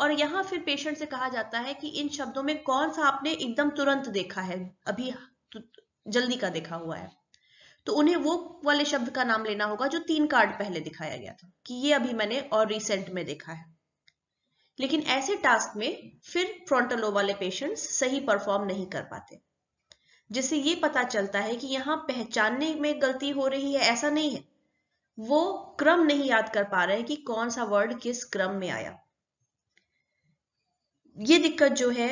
और यहाँ फिर पेशेंट से कहा जाता है कि इन शब्दों में कौन सा आपने एकदम तुरंत देखा है अभी जल्दी का देखा हुआ है तो उन्हें वो वाले शब्द का नाम लेना होगा जो तीन कार्ड पहले दिखाया गया था कि ये अभी मैंने और रिसेंट में देखा है लेकिन ऐसे टास्क में फिर फ्रंटलो वाले पेशेंट्स सही परफॉर्म नहीं कर पाते जिससे ये पता चलता है कि यहाँ पहचानने में गलती हो रही है ऐसा नहीं है वो क्रम नहीं याद कर पा रहे कि कौन सा वर्ड किस क्रम में आया ये दिक्कत जो है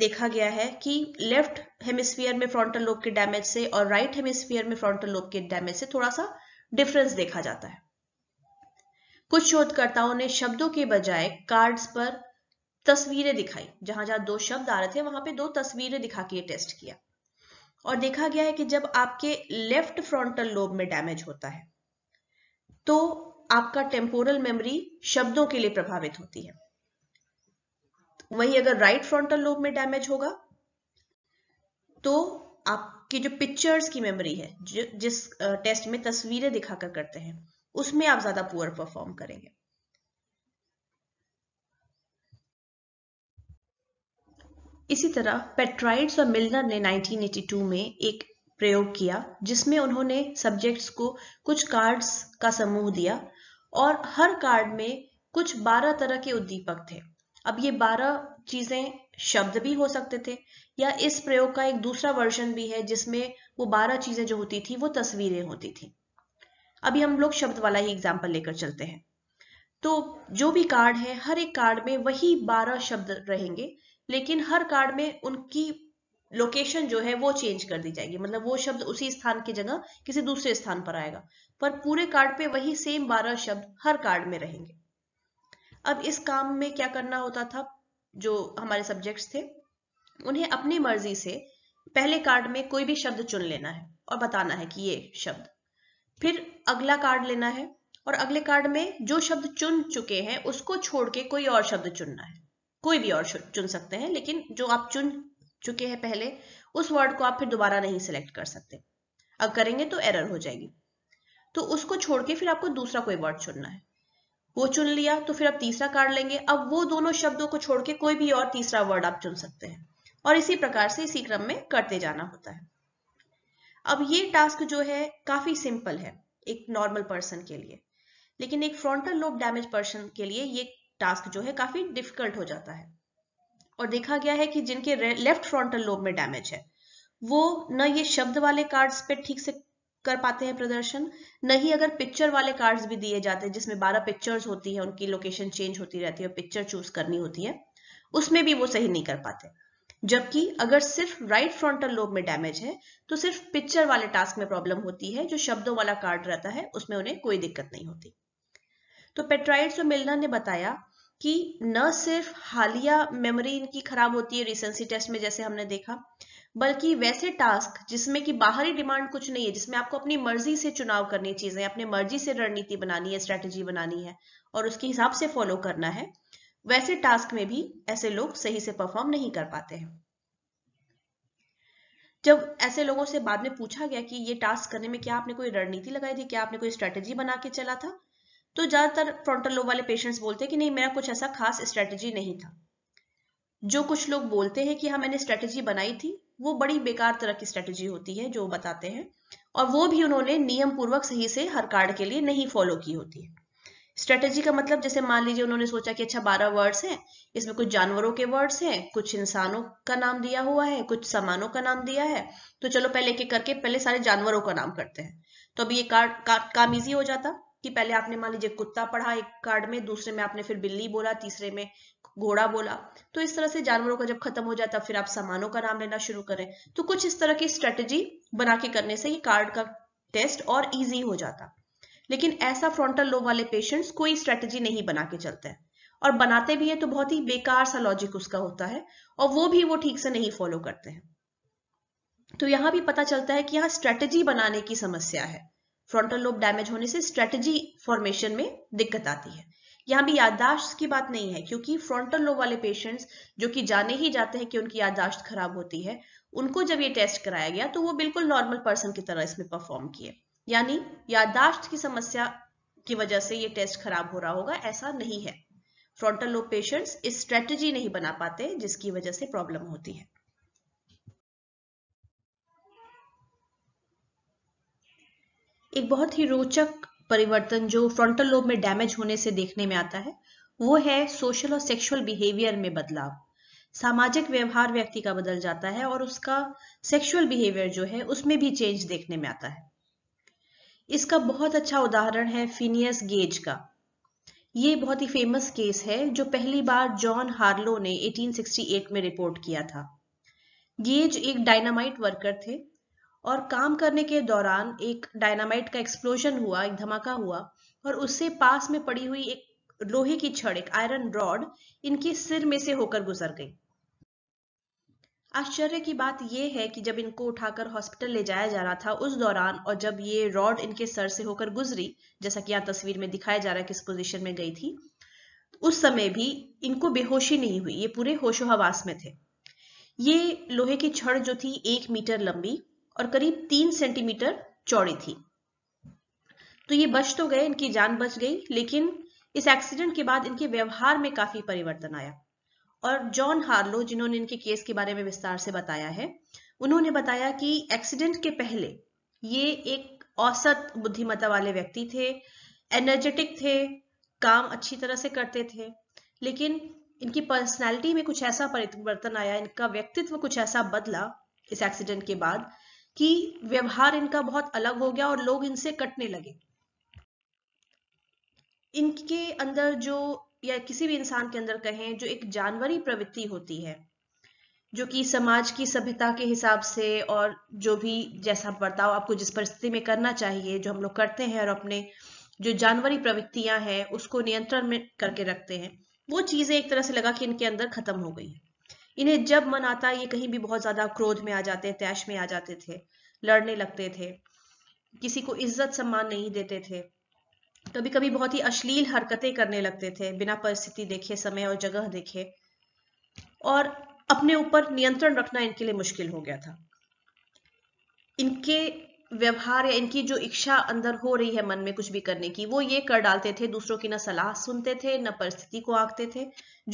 देखा गया है कि लेफ्ट हेमिस्फीयर में फ्रंटल लोब के डैमेज से और राइट right हेमिस्फीयर में फ्रंटल लोब के डैमेज से थोड़ा सा डिफरेंस देखा जाता है कुछ शोधकर्ताओं ने शब्दों के बजाय कार्ड्स पर तस्वीरें दिखाई जहां जहां दो शब्द आ रहे थे वहां पे दो तस्वीरें दिखा के टेस्ट किया और देखा गया है कि जब आपके लेफ्ट फ्रंटल लोब में डैमेज होता है तो आपका टेम्पोरल मेमोरी शब्दों के लिए प्रभावित होती है वहीं अगर राइट फ्रंटल लोब में डैमेज होगा तो आपकी जो पिक्चर्स की मेमोरी है जो जिस टेस्ट में तस्वीरें दिखाकर करते हैं उसमें आप ज्यादा पुअर परफॉर्म करेंगे इसी तरह पेट्राइड्स और मिलनर ने 1982 में एक प्रयोग किया जिसमें उन्होंने सब्जेक्ट्स को कुछ कार्ड्स का समूह दिया और हर कार्ड में कुछ 12 तरह के उद्दीपक थे अब ये बारह चीजें शब्द भी हो सकते थे या इस प्रयोग का एक दूसरा वर्जन भी है जिसमें वो बारह चीजें जो होती थी वो तस्वीरें होती थी अभी हम लोग शब्द वाला ही एग्जाम्पल लेकर चलते हैं तो जो भी कार्ड है हर एक कार्ड में वही बारह शब्द रहेंगे लेकिन हर कार्ड में उनकी लोकेशन जो है वो चेंज कर दी जाएगी मतलब वो शब्द उसी स्थान की जगह किसी दूसरे स्थान पर आएगा पर पूरे कार्ड पे वही सेम बारह शब्द हर कार्ड में रहेंगे अब इस काम में क्या करना होता था जो हमारे सब्जेक्ट्स थे उन्हें अपनी मर्जी से पहले कार्ड में कोई भी शब्द चुन लेना है और बताना है कि ये शब्द फिर अगला कार्ड लेना है और अगले कार्ड में जो शब्द चुन चुके हैं उसको छोड़ के कोई और शब्द चुनना है कोई भी और चुन सकते हैं लेकिन जो आप चुन चुके हैं पहले उस वर्ड को आप फिर दोबारा नहीं सिलेक्ट कर सकते अब करेंगे तो एरर हो जाएगी तो उसको छोड़ के फिर आपको दूसरा कोई वर्ड चुनना है वो चुन लिया तो फिर अब तीसरा कार्ड लेंगे अब वो दोनों शब्दों को छोड़ के कोई भी और तीसरा वर्ड आप चुन सकते हैं और इसी प्रकार से इसी क्रम में करते जाना होता है अब ये टास्क जो है काफी सिंपल है एक नॉर्मल पर्सन के लिए लेकिन एक फ्रंटल लोब डैमेज पर्सन के लिए ये टास्क जो है काफी डिफिकल्ट हो जाता है और देखा गया है कि जिनके लेफ्ट फ्रंटल लोब में डैमेज है वो न ये शब्द वाले कार्ड्स पे ठीक से कर पाते हैं प्रदर्शन नहीं अगर पिक्चर वाले कार्ड्स भी दिए जाते हैं जिसमें 12 पिक्चर्स होती है उनकी लोकेशन चेंज होती रहती है और पिक्चर चूज करनी होती है उसमें भी वो सही नहीं कर पाते जबकि अगर सिर्फ राइट फ्रंटल लोब में डैमेज है तो सिर्फ पिक्चर वाले टास्क में प्रॉब्लम होती है जो शब्दों वाला कार्ड रहता है उसमें उन्हें कोई दिक्कत नहीं होती तो पेट्राइड्स और मिलना ने बताया कि न सिर्फ हालिया मेमोरी इनकी खराब होती है रिसेंसी टेस्ट में जैसे हमने देखा बल्कि वैसे टास्क जिसमें कि बाहरी डिमांड कुछ नहीं है जिसमें आपको अपनी मर्जी से चुनाव करनी चीजें अपनी मर्जी से रणनीति बनानी है स्ट्रेटेजी बनानी है और उसके हिसाब से फॉलो करना है वैसे टास्क में भी ऐसे लोग सही से परफॉर्म नहीं कर पाते हैं जब ऐसे लोगों से बाद में पूछा गया कि ये टास्क करने में क्या आपने कोई रणनीति लगाई थी क्या आपने कोई स्ट्रेटेजी बना के चला था तो ज्यादातर फ्रंटल लोब वाले पेशेंट्स बोलते हैं कि नहीं मेरा कुछ ऐसा खास स्ट्रेटेजी नहीं था जो कुछ लोग बोलते हैं कि हाँ मैंने स्ट्रेटेजी बनाई थी वो बड़ी बेकार तरह की स्ट्रेटेजी होती है जो बताते हैं और वो भी उन्होंने नियम पूर्वक सही से हर कार्ड के लिए नहीं फॉलो की होती है स्ट्रेटेजी का मतलब जैसे मान लीजिए उन्होंने सोचा कि अच्छा बारह वर्ड्स हैं इसमें कुछ जानवरों के वर्ड्स हैं कुछ इंसानों का नाम दिया हुआ है कुछ सामानों का नाम दिया है तो चलो पहले एक एक करके पहले सारे जानवरों का नाम करते हैं तो अभी ये कार्ड का, काम ईजी हो जाता कि पहले आपने मान लीजिए कुत्ता पढ़ा एक कार्ड में दूसरे में आपने फिर बिल्ली बोला तीसरे में घोड़ा बोला तो इस तरह से जानवरों का जब खत्म हो जाता फिर आप सामानों का नाम लेना शुरू करें तो कुछ इस तरह की स्ट्रेटेजी बना के करने से ये कार्ड का टेस्ट और इजी हो जाता लेकिन ऐसा फ्रंटल लोब वाले पेशेंट्स कोई स्ट्रेटेजी नहीं बना के चलते हैं और बनाते भी है तो बहुत ही बेकार सा लॉजिक उसका होता है और वो भी वो ठीक से नहीं फॉलो करते हैं तो यहां भी पता चलता है कि यहाँ स्ट्रेटेजी बनाने की समस्या है फ्रंटल लोब डैमेज होने से स्ट्रेटेजी फॉर्मेशन में दिक्कत आती है यहाँ भी याददाश्त की बात नहीं है क्योंकि फ्रंटल लोब वाले पेशेंट्स जो कि जाने ही जाते हैं कि उनकी याददाश्त खराब होती है उनको जब ये टेस्ट कराया गया तो वो बिल्कुल नॉर्मल पर्सन की तरह इसमें परफॉर्म किए यानी याददाश्त की समस्या की वजह से ये टेस्ट खराब हो रहा होगा ऐसा नहीं है फ्रंटल लोब पेशेंट्स इस स्ट्रेटजी नहीं बना पाते जिसकी वजह से प्रॉब्लम होती है एक बहुत ही रोचक परिवर्तन जो फ्रंटल लोब में डैमेज होने से देखने में आता है वो है सोशल और सेक्सुअल बिहेवियर में बदलाव सामाजिक व्यवहार व्यक्ति का बदल जाता है और उसका सेक्सुअल बिहेवियर जो है उसमें भी चेंज देखने में आता है इसका बहुत अच्छा उदाहरण है फिनियस गेज का ये बहुत ही फेमस केस है जो पहली बार जॉन हार्लो ने 1868 में रिपोर्ट किया था गेज एक डायनामाइट वर्कर थे और काम करने के दौरान एक डायनामाइट का एक्सप्लोजन हुआ एक धमाका हुआ और उससे पास में पड़ी हुई एक लोहे की छड़ एक आयरन रॉड इनके सिर में से होकर गुजर गई आश्चर्य की बात यह है कि जब इनको उठाकर हॉस्पिटल ले जाया जा रहा था उस दौरान और जब ये रॉड इनके सर से होकर गुजरी जैसा कि यहाँ तस्वीर में दिखाया जा रहा है किस पोजीशन में गई थी उस समय भी इनको बेहोशी नहीं हुई ये पूरे होशोहवास में थे ये लोहे की छड़ जो थी एक मीटर लंबी और करीब तीन सेंटीमीटर चौड़ी थी तो ये बच तो गए इनकी जान बच गई लेकिन इस एक्सीडेंट के बाद इनके व्यवहार में काफी परिवर्तन आया और जॉन हार्लो जिन्होंने इनके केस के बारे में विस्तार से बताया है उन्होंने बताया कि एक्सीडेंट के पहले ये एक औसत बुद्धिमत्ता वाले व्यक्ति थे एनर्जेटिक थे काम अच्छी तरह से करते थे लेकिन इनकी पर्सनैलिटी में कुछ ऐसा परिवर्तन आया इनका व्यक्तित्व कुछ ऐसा बदला इस एक्सीडेंट के बाद कि व्यवहार इनका बहुत अलग हो गया और लोग इनसे कटने लगे इनके अंदर जो या किसी भी इंसान के अंदर कहें जो एक जानवरी प्रवृत्ति होती है जो कि समाज की सभ्यता के हिसाब से और जो भी जैसा बर्ताव आपको जिस परिस्थिति में करना चाहिए जो हम लोग करते हैं और अपने जो जानवरी प्रवृत्तियां हैं उसको नियंत्रण में करके रखते हैं वो चीजें एक तरह से लगा कि इनके अंदर खत्म हो गई है इन्हें जब मन आता ये कहीं भी बहुत ज्यादा क्रोध में आ जाते तैश में आ जाते थे लड़ने लगते थे किसी को इज्जत सम्मान नहीं देते थे कभी कभी बहुत ही अश्लील हरकतें करने लगते थे बिना परिस्थिति देखे समय और जगह देखे और अपने ऊपर नियंत्रण रखना इनके लिए मुश्किल हो गया था इनके व्यवहार या इनकी जो इच्छा अंदर हो रही है मन में कुछ भी करने की वो ये कर डालते थे दूसरों की ना सलाह सुनते थे न परिस्थिति को आंकते थे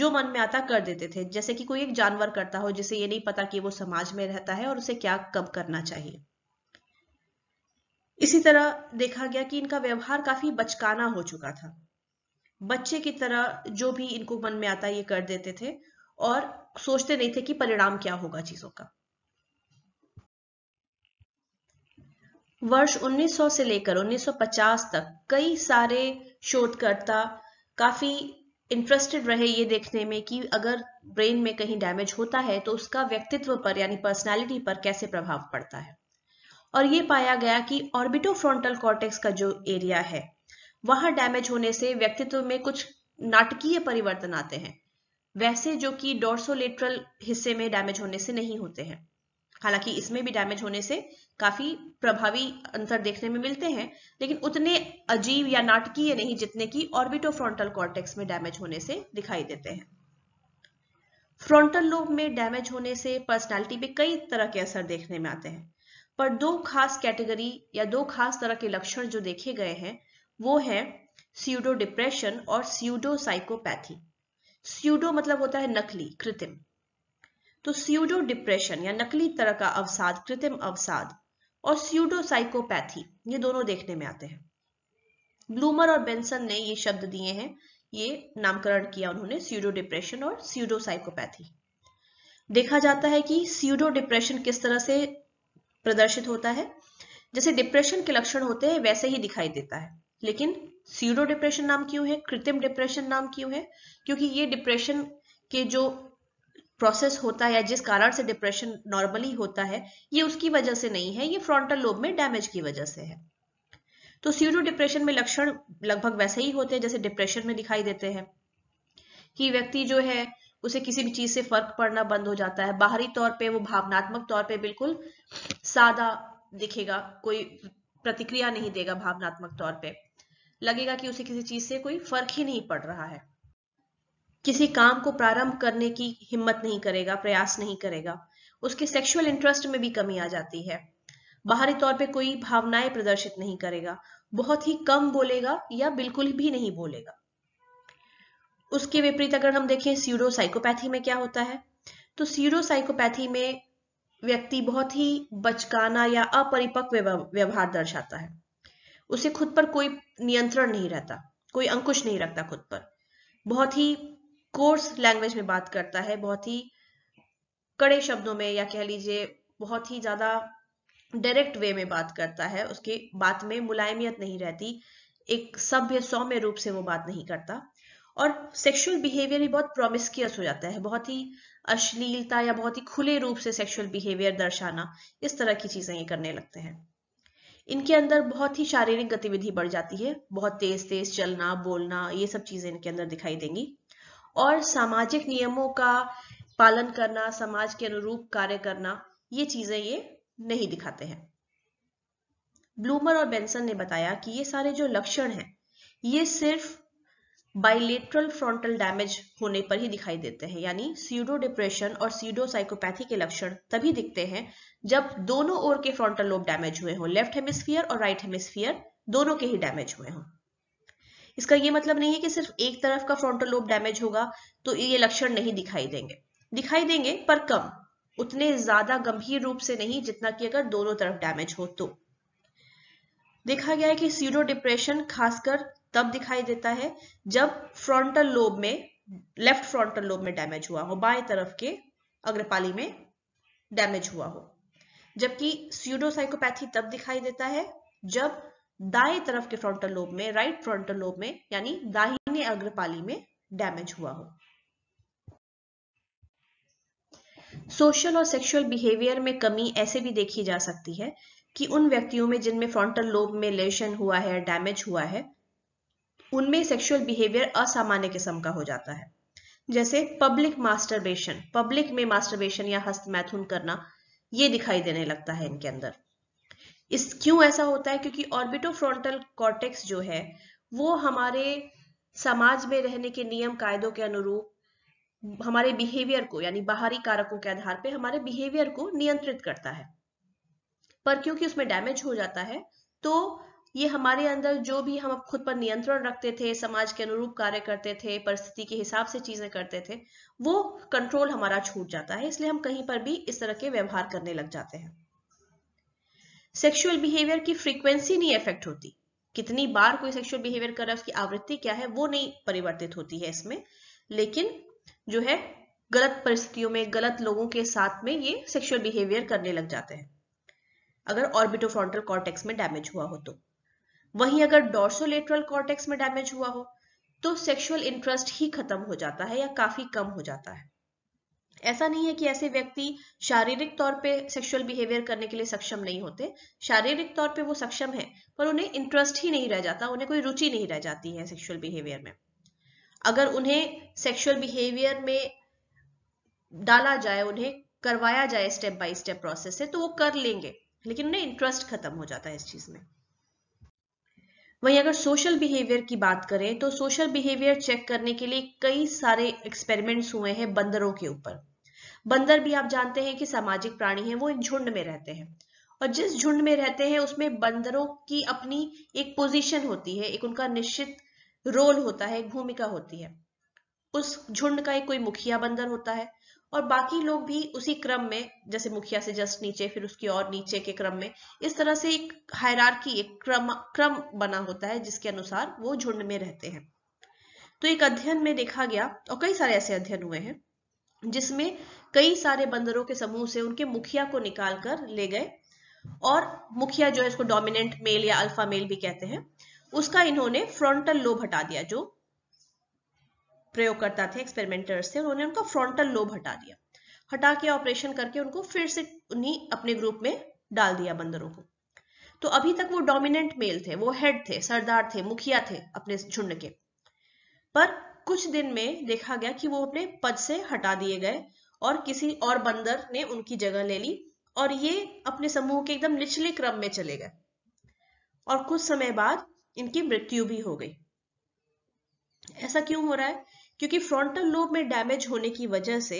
जो मन में आता कर देते थे जैसे कि कोई एक जानवर करता हो जिसे ये नहीं पता कि वो समाज में रहता है और उसे क्या कब करना चाहिए इसी तरह देखा गया कि इनका व्यवहार काफी बचकाना हो चुका था बच्चे की तरह जो भी इनको मन में आता ये कर देते थे और सोचते नहीं थे कि परिणाम क्या होगा चीजों का वर्ष 1900 से लेकर 1950 तक कई सारे शोधकर्ता काफी इंटरेस्टेड रहे ये देखने में कि अगर ब्रेन में कहीं डैमेज होता है तो उसका व्यक्तित्व पर यानी पर्सनालिटी पर कैसे प्रभाव पड़ता है और ये पाया गया कि ऑर्बिटो फ्रंटल कॉर्टेक्स का जो एरिया है वहां डैमेज होने से व्यक्तित्व में कुछ नाटकीय परिवर्तन आते हैं वैसे जो कि डोर्सोलेट्रल हिस्से में डैमेज होने से नहीं होते हैं हालांकि इसमें भी डैमेज होने से काफी प्रभावी अंतर देखने में मिलते हैं लेकिन उतने अजीब या नाटकीय नहीं जितने की ऑर्बिटो फ्रॉन्टल कॉर्टेक्स में डैमेज होने से दिखाई देते हैं फ्रंटल लोब में डैमेज होने से पर्सनालिटी पे कई तरह के असर देखने में आते हैं पर दो खास कैटेगरी या दो खास तरह के लक्षण जो देखे गए हैं वो है स्यूडो डिप्रेशन और स्यूडो साइकोपैथी स्यूडो मतलब होता है नकली कृत्रिम तो सीडो डिप्रेशन या नकली तरह का अवसाद कृत्रिम अवसाद और सीडो साइकोपैथी ये दोनों देखने में आते हैं ब्लूमर और बेंसन ने ये शब्द दिए हैं ये नामकरण किया उन्होंने सीडो डिप्रेशन और सीडो साइकोपैथी देखा जाता है कि सीडो डिप्रेशन किस तरह से प्रदर्शित होता है जैसे डिप्रेशन के लक्षण होते हैं वैसे ही दिखाई देता है लेकिन सीडो डिप्रेशन नाम क्यों है कृत्रिम डिप्रेशन नाम क्यों है क्योंकि ये डिप्रेशन के जो प्रोसेस होता है या जिस कारण से डिप्रेशन नॉर्मली होता है ये उसकी वजह से नहीं है ये फ्रंटल लोब में डैमेज की वजह से है तो सीरो डिप्रेशन में लक्षण लगभग वैसे ही होते हैं जैसे डिप्रेशन में दिखाई देते हैं कि व्यक्ति जो है उसे किसी भी चीज से फर्क पड़ना बंद हो जाता है बाहरी तौर पर वो भावनात्मक तौर पर बिल्कुल सादा दिखेगा कोई प्रतिक्रिया नहीं देगा भावनात्मक तौर पर लगेगा कि उसे किसी चीज से कोई फर्क ही नहीं पड़ रहा है किसी काम को प्रारंभ करने की हिम्मत नहीं करेगा प्रयास नहीं करेगा उसके सेक्सुअल इंटरेस्ट में भी कमी आ जाती है बाहरी तौर पे कोई भावनाएं प्रदर्शित नहीं करेगा बहुत ही कम बोलेगा या बिल्कुल भी नहीं बोलेगा उसके विपरीत अगर हम देखें सीडो साइकोपैथी में क्या होता है तो सीडो साइकोपैथी में व्यक्ति बहुत ही बचकाना या अपरिपक्व व्यवहार दर्शाता है उसे खुद पर कोई नियंत्रण नहीं रहता कोई अंकुश नहीं रखता खुद पर बहुत ही कोर्स लैंग्वेज में बात करता है बहुत ही कड़े शब्दों में या कह लीजिए बहुत ही ज्यादा डायरेक्ट वे में बात करता है उसके बात में मुलायमियत नहीं रहती एक सभ्य सौम्य रूप से वो बात नहीं करता और सेक्सुअल बिहेवियर भी बहुत प्रोमिस्कियस हो जाता है बहुत ही अश्लीलता या बहुत ही खुले रूप से सेक्सुअल बिहेवियर दर्शाना इस तरह की चीजें ये करने लगते हैं इनके अंदर बहुत ही शारीरिक गतिविधि बढ़ जाती है बहुत तेज तेज चलना बोलना ये सब चीजें इनके अंदर दिखाई देंगी और सामाजिक नियमों का पालन करना समाज के अनुरूप कार्य करना ये चीजें ये नहीं दिखाते हैं ब्लूमर और बेंसन ने बताया कि ये सारे जो लक्षण हैं ये सिर्फ बाइलेट्रल फ्रंटल डैमेज होने पर ही दिखाई देते हैं यानी सीडो डिप्रेशन और सीडो साइकोपैथी के लक्षण तभी दिखते हैं जब दोनों ओर के फ्रंटल लोब डैमेज हुए हों लेफ्ट हेमिस्फीयर और राइट हेमिस्फीयर दोनों के ही डैमेज हुए हों इसका ये मतलब नहीं है कि सिर्फ एक तरफ का फ्रंटल लोब डैमेज होगा तो ये लक्षण नहीं दिखाई देंगे दिखाई देंगे पर कम उतने ज्यादा गंभीर रूप से नहीं जितना कि अगर दोनों तरफ डैमेज हो तो देखा गया है कि सीरो डिप्रेशन खासकर तब दिखाई देता है जब फ्रंटल लोब में लेफ्ट फ्रंटल लोब में डैमेज हुआ हो बाएं तरफ के अग्रपाली में डैमेज हुआ हो जबकि स्यूडोसाइकोपैथी तब दिखाई देता है जब दाएं तरफ के फ्रंटल लोब में राइट फ्रंटल लोब में यानी दाहिने अग्रपाली में डैमेज हुआ हो सोशल और सेक्सुअल बिहेवियर में कमी ऐसे भी देखी जा सकती है कि उन व्यक्तियों में जिनमें फ्रंटल लोब में लेशन हुआ है डैमेज हुआ है उनमें सेक्सुअल बिहेवियर असामान्य किस्म का हो जाता है जैसे पब्लिक मास्टरबेशन पब्लिक में मास्टरबेशन या हस्तमैथुन करना ये दिखाई देने लगता है इनके अंदर इस क्यों ऐसा होता है क्योंकि ऑर्बिटो फ्रंटल कॉर्टेक्स जो है वो हमारे समाज में रहने के नियम कायदों के अनुरूप हमारे बिहेवियर को यानी बाहरी कारकों के आधार पे हमारे बिहेवियर को नियंत्रित करता है पर क्योंकि उसमें डैमेज हो जाता है तो ये हमारे अंदर जो भी हम खुद पर नियंत्रण रखते थे समाज के अनुरूप कार्य करते थे परिस्थिति के हिसाब से चीजें करते थे वो कंट्रोल हमारा छूट जाता है इसलिए हम कहीं पर भी इस तरह के व्यवहार करने लग जाते हैं सेक्सुअल बिहेवियर की फ्रीक्वेंसी नहीं अफेक्ट होती कितनी बार कोई सेक्सुअल बिहेवियर कर रहा है उसकी आवृत्ति क्या है वो नहीं परिवर्तित होती है इसमें लेकिन जो है गलत परिस्थितियों में गलत लोगों के साथ में ये सेक्सुअल बिहेवियर करने लग जाते हैं अगर ऑर्बिटोफ्रॉन्टल कॉर्टेक्स में डैमेज हुआ हो तो वहीं अगर डोर्सोलेट्रल कॉर्टेक्स में डैमेज हुआ हो तो सेक्सुअल इंटरेस्ट ही खत्म हो जाता है या काफी कम हो जाता है ऐसा नहीं है कि ऐसे व्यक्ति शारीरिक तौर पे सेक्सुअल बिहेवियर करने के लिए सक्षम नहीं होते शारीरिक तौर पे वो सक्षम है पर उन्हें इंटरेस्ट ही नहीं रह जाता उन्हें कोई रुचि नहीं रह जाती है सेक्सुअल बिहेवियर में अगर उन्हें सेक्सुअल बिहेवियर में डाला जाए उन्हें करवाया जाए स्टेप बाय स्टेप प्रोसेस से तो वो कर लेंगे लेकिन उन्हें इंटरेस्ट खत्म हो जाता है इस चीज में वहीं अगर सोशल बिहेवियर की बात करें तो सोशल बिहेवियर चेक करने के लिए कई सारे एक्सपेरिमेंट्स हुए हैं बंदरों के ऊपर बंदर भी आप जानते हैं कि सामाजिक प्राणी है वो एक झुंड में रहते हैं और जिस झुंड में रहते हैं उसमें बंदरों की अपनी एक पोजीशन होती है एक उनका निश्चित रोल होता है एक भूमिका होती है उस झुंड का एक कोई मुखिया बंदर होता है और बाकी लोग भी उसी क्रम में जैसे मुखिया से जस्ट नीचे फिर उसकी और नीचे के क्रम में इस तरह से एक हायरार्की एक क्रम क्रम बना होता है जिसके अनुसार वो झुंड में रहते हैं तो एक अध्ययन में देखा गया और कई सारे ऐसे अध्ययन हुए हैं जिसमें कई सारे बंदरों के समूह से उनके मुखिया को निकाल कर ले गए और मुखिया जो है इसको डोमिनेंट मेल या अल्फा मेल भी कहते हैं उसका इन्होंने फ्रंटल लोब हटा दिया जो प्रयोगकर्ता थे एक्सपेरिमेंटर्स थे उन्होंने उनका फ्रंटल लोब हटा दिया हटा के ऑपरेशन करके उनको फिर से उन्हीं अपने ग्रुप में डाल दिया बंदरों को तो अभी तक वो डोमिनेंट मेल थे वो हेड थे सरदार थे मुखिया थे अपने झुंड के पर कुछ दिन में देखा गया कि वो अपने पद से हटा दिए गए और किसी और बंदर ने उनकी जगह ले ली और ये अपने समूह के एकदम निचले क्रम में चले गए और कुछ समय बाद इनकी मृत्यु भी हो गई ऐसा क्यों हो रहा है क्योंकि फ्रंटल लोब में डैमेज होने की वजह से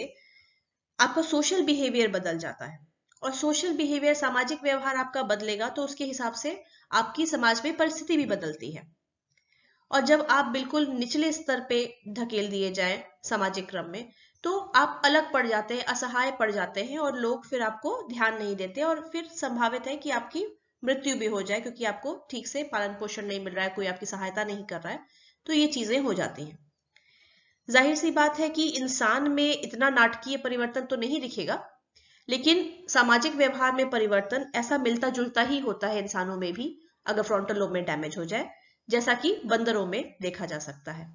आपका सोशल बिहेवियर बदल जाता है और सोशल बिहेवियर सामाजिक व्यवहार आपका बदलेगा तो उसके हिसाब से आपकी समाज में परिस्थिति भी बदलती है और जब आप बिल्कुल निचले स्तर पे धकेल दिए जाए सामाजिक क्रम में तो आप अलग पड़ जाते हैं असहाय पड़ जाते हैं और लोग फिर आपको ध्यान नहीं देते और फिर संभावित है कि आपकी मृत्यु भी हो जाए क्योंकि आपको ठीक से पालन पोषण नहीं मिल रहा है कोई आपकी सहायता नहीं कर रहा है तो ये चीजें हो जाती हैं जाहिर सी बात है कि इंसान में इतना नाटकीय परिवर्तन तो नहीं दिखेगा लेकिन सामाजिक व्यवहार में परिवर्तन ऐसा मिलता जुलता ही होता है इंसानों में भी अगर फ्रंटल लोब में डैमेज हो जाए जैसा कि बंदरों में देखा जा सकता है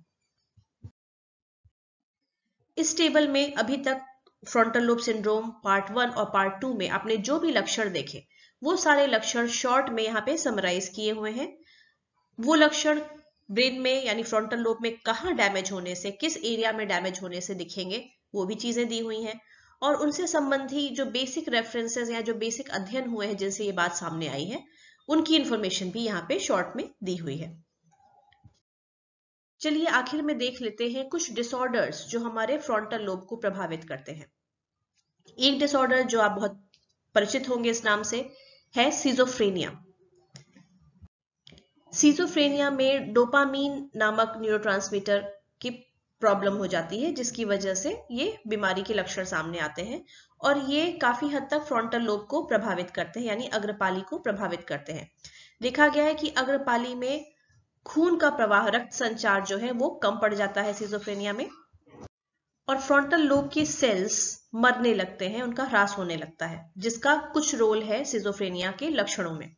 इस टेबल में अभी तक frontal lobe syndrome part one और पार्ट टू में आपने जो भी लक्षण देखे वो सारे लक्षण शॉर्ट में यहाँ पे समराइज किए हुए हैं वो लक्षण ब्रेन में यानी फ्रंटल लोब में कहा डैमेज होने से किस एरिया में डैमेज होने से दिखेंगे वो भी चीजें दी हुई हैं और उनसे संबंधी जो बेसिक रेफरेंसेस या जो बेसिक अध्ययन हुए हैं जिनसे ये बात सामने आई है उनकी इंफॉर्मेशन भी यहाँ पे शॉर्ट में दी हुई है चलिए आखिर में देख लेते हैं कुछ डिसऑर्डर्स जो हमारे फ्रंटल लोब को प्रभावित करते हैं एक डिसऑर्डर जो आप बहुत परिचित होंगे इस नाम से है सीजोफ्रेनिया सीजोफ्रेनिया में डोपामीन नामक न्यूरोट्रांसमीटर की प्रॉब्लम हो जाती है जिसकी वजह से ये बीमारी के लक्षण सामने आते हैं और ये काफी हद तक फ्रंटल लोब को प्रभावित करते हैं यानी अग्रपाली को प्रभावित करते हैं देखा गया है कि अग्रपाली में खून का प्रवाह रक्त संचार जो है वो कम पड़ जाता है सीजोफ्रेनिया में और फ्रंटल लोब के सेल्स मरने लगते हैं उनका ह्रास होने लगता है जिसका कुछ रोल है सीजोफ्रेनिया के लक्षणों में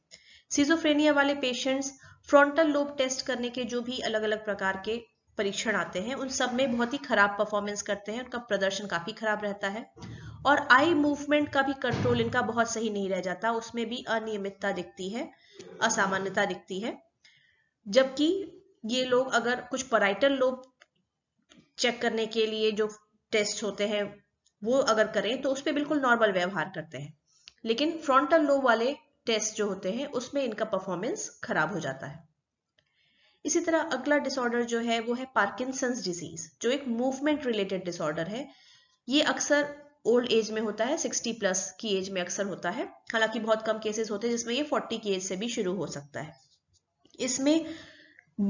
सीजोफ्रेनिया वाले पेशेंट्स फ्रंटल लोब टेस्ट करने के जो भी अलग अलग प्रकार के परीक्षण आते हैं उन सब में बहुत ही खराब परफॉर्मेंस करते हैं उनका प्रदर्शन काफी खराब रहता है और आई मूवमेंट का भी कंट्रोल इनका बहुत सही नहीं रह जाता उसमें भी अनियमितता दिखती है असामान्यता दिखती है जबकि ये लोग अगर कुछ पराइटल लोब चेक करने के लिए जो टेस्ट होते हैं वो अगर करें तो उस पर बिल्कुल नॉर्मल व्यवहार करते हैं लेकिन फ्रंटल लोब वाले टेस्ट जो होते हैं उसमें इनका परफॉर्मेंस खराब हो जाता है इसी तरह अगला डिसऑर्डर जो है वो है पार्किंसंस डिजीज जो एक मूवमेंट रिलेटेड डिसऑर्डर है ये अक्सर ओल्ड एज में होता है 60 प्लस की एज में अक्सर होता है हालांकि बहुत कम केसेस होते हैं जिसमें ये 40 की एज से भी शुरू हो सकता है इसमें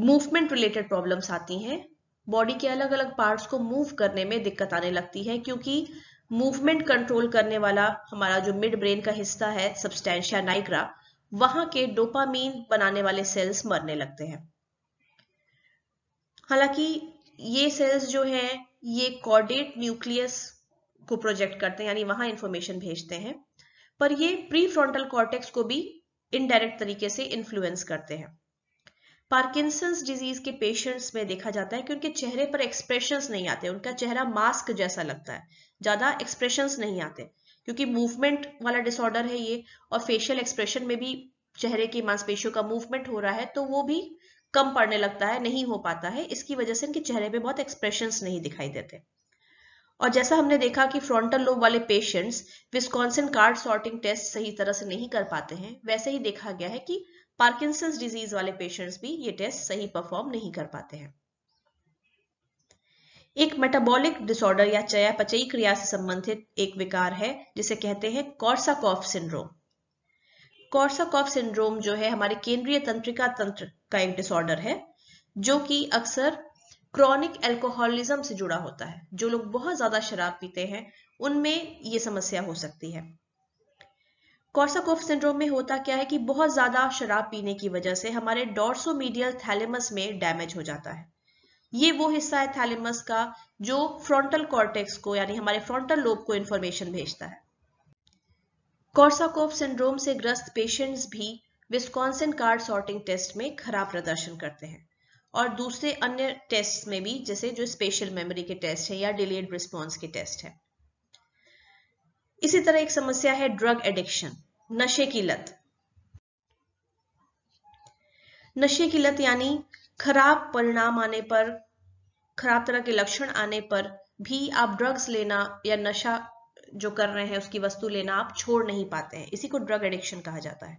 मूवमेंट रिलेटेड प्रॉब्लम्स आती हैं बॉडी के अलग अलग पार्ट्स को मूव करने में दिक्कत आने लगती है क्योंकि मूवमेंट कंट्रोल करने वाला हमारा जो मिड ब्रेन का हिस्सा है सब्सटैंशिया नाइग्रा वहां के डोपामीन बनाने वाले सेल्स मरने लगते हैं हालांकि ये सेल्स जो है ये कॉर्डेट न्यूक्लियस को प्रोजेक्ट करते हैं यानी वहां इंफॉर्मेशन भेजते हैं पर ये प्री फ्रंटल कॉर्टेक्स को भी इनडायरेक्ट तरीके से इन्फ्लुएंस करते हैं पार्किंसंस डिजीज के पेशेंट्स में देखा जाता है कि उनके चेहरे पर एक्सप्रेशन नहीं आते उनका चेहरा मास्क जैसा लगता है ज़्यादा एक्सप्रेशन नहीं आते क्योंकि मूवमेंट वाला डिसऑर्डर है ये और फेशियल एक्सप्रेशन में भी चेहरे की मांसपेशियों का मूवमेंट हो रहा है तो वो भी कम पड़ने लगता है नहीं हो पाता है इसकी वजह से इनके चेहरे पे बहुत एक्सप्रेशन नहीं दिखाई देते और जैसा हमने देखा कि फ्रंटल लोब वाले patients Wisconsin card sorting test सही तरह से नहीं कर पाते हैं वैसे ही देखा गया है कि पार्किंसन डिजीज वाले पेशेंट्स भी ये टेस्ट सही परफॉर्म नहीं कर पाते हैं एक मेटाबॉलिक डिसऑर्डर या चयापचयी क्रिया से संबंधित एक विकार है जिसे कहते हैं कॉर्साकॉफ सिंड्रोम कॉर्साकॉफ सिंड्रोम जो है हमारे केंद्रीय तंत्रिका तंत्र का एक डिसऑर्डर है जो कि अक्सर क्रॉनिक एल्कोहलिज्म से जुड़ा होता है जो लोग बहुत ज्यादा शराब पीते हैं उनमें ये समस्या हो सकती है कॉर्साकोफ सिंड्रोम में होता क्या है कि बहुत ज़्यादा शराब पीने की वजह से हमारे डॉर्सो मीडियल थैलेमस में डैमेज हो जाता है ये वो हिस्सा है थैलेमस का जो फ्रंटल कॉर्टेक्स को यानी हमारे फ्रंटल लोब को इंफॉर्मेशन भेजता है कॉर्साकोफ सिंड्रोम से ग्रस्त पेशेंट्स भी विस्कॉन्सन कार्ड सॉर्टिंग टेस्ट में खराब प्रदर्शन करते हैं और दूसरे अन्य टेस्ट में भी जैसे जो स्पेशल मेमोरी के टेस्ट है या डिलेड रिस्पॉन्स के टेस्ट है इसी तरह एक समस्या है ड्रग एडिक्शन नशे की लत नशे की लत यानी खराब परिणाम आने पर खराब तरह के लक्षण आने पर भी आप ड्रग्स लेना या नशा जो कर रहे हैं उसकी वस्तु लेना आप छोड़ नहीं पाते हैं इसी को ड्रग एडिक्शन कहा जाता है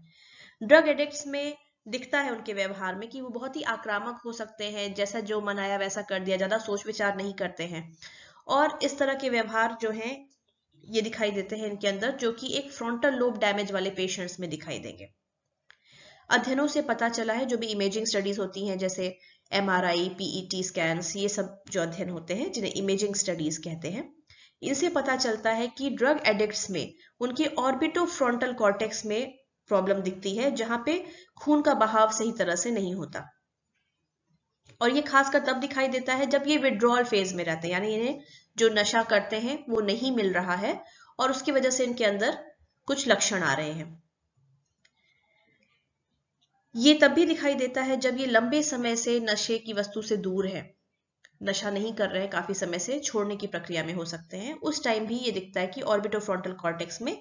ड्रग एडिक्ट्स में दिखता है उनके व्यवहार में कि वो बहुत ही आक्रामक हो सकते हैं जैसा जो मनाया वैसा कर दिया ज्यादा सोच विचार नहीं करते हैं और इस तरह के व्यवहार जो है ये दिखाई देते हैं इनके अंदर जो कि एक फ्रंटल लोब डैमेज वाले पेशेंट्स में दिखाई देंगे अध्ययनों से पता चला है जो भी इमेजिंग स्टडीज होती हैं जैसे M R I PET scan ये सब जो अध्ययन होते हैं जिन्हें इमेजिंग स्टडीज कहते हैं इनसे पता चलता है कि ड्रग एडिक्ट में उनके ऑर्बिटो फ्रंटल कॉर्टेक्स में प्रॉब्लम दिखती है जहां पे खून का बहाव सही तरह से नहीं होता और ये खासकर तब दिखाई देता है जब ये विड्रॉल फेज में रहते हैं यानी इन्हें जो नशा करते हैं वो नहीं मिल रहा है और उसकी वजह से इनके अंदर कुछ लक्षण आ रहे हैं ये तब भी दिखाई देता है जब ये लंबे समय से नशे की वस्तु से दूर है नशा नहीं कर रहे काफी समय से छोड़ने की प्रक्रिया में हो सकते हैं उस टाइम भी ये दिखता है कि ऑर्बिटोफ्रॉन्टल कॉर्टेक्स में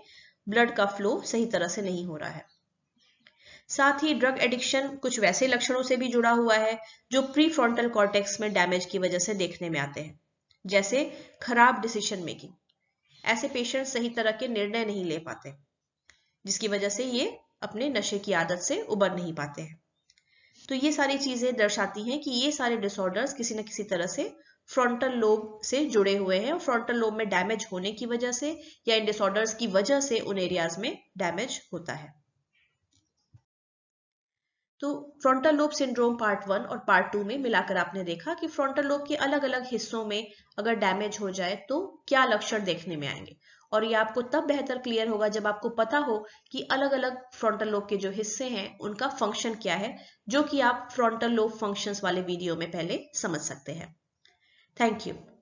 ब्लड का फ्लो सही तरह से नहीं हो रहा है साथ ही ड्रग एडिक्शन कुछ वैसे लक्षणों से भी जुड़ा हुआ है जो प्री फ्रॉन्टल कॉर्टेक्स में डैमेज की वजह से देखने में आते हैं जैसे खराब डिसीशन मेकिंग ऐसे पेशेंट सही तरह के निर्णय नहीं ले पाते जिसकी वजह से ये अपने नशे की आदत से उबर नहीं पाते हैं तो ये सारी चीजें दर्शाती हैं कि ये सारे डिसऑर्डर्स किसी न किसी तरह से फ्रंटल लोब से जुड़े हुए हैं और फ्रंटल लोब में डैमेज होने की वजह से या इन डिसऑर्डर्स की वजह से उन एरियाज में डैमेज होता है तो frontal lobe syndrome part one और पार्ट टू में मिलाकर आपने देखा कि फ्रंटल लोब के अलग अलग हिस्सों में अगर डैमेज हो जाए तो क्या लक्षण देखने में आएंगे और ये आपको तब बेहतर क्लियर होगा जब आपको पता हो कि अलग अलग फ्रंटल लोब के जो हिस्से हैं उनका फंक्शन क्या है जो कि आप फ्रंटल लोब फंक्शंस वाले वीडियो में पहले समझ सकते हैं थैंक यू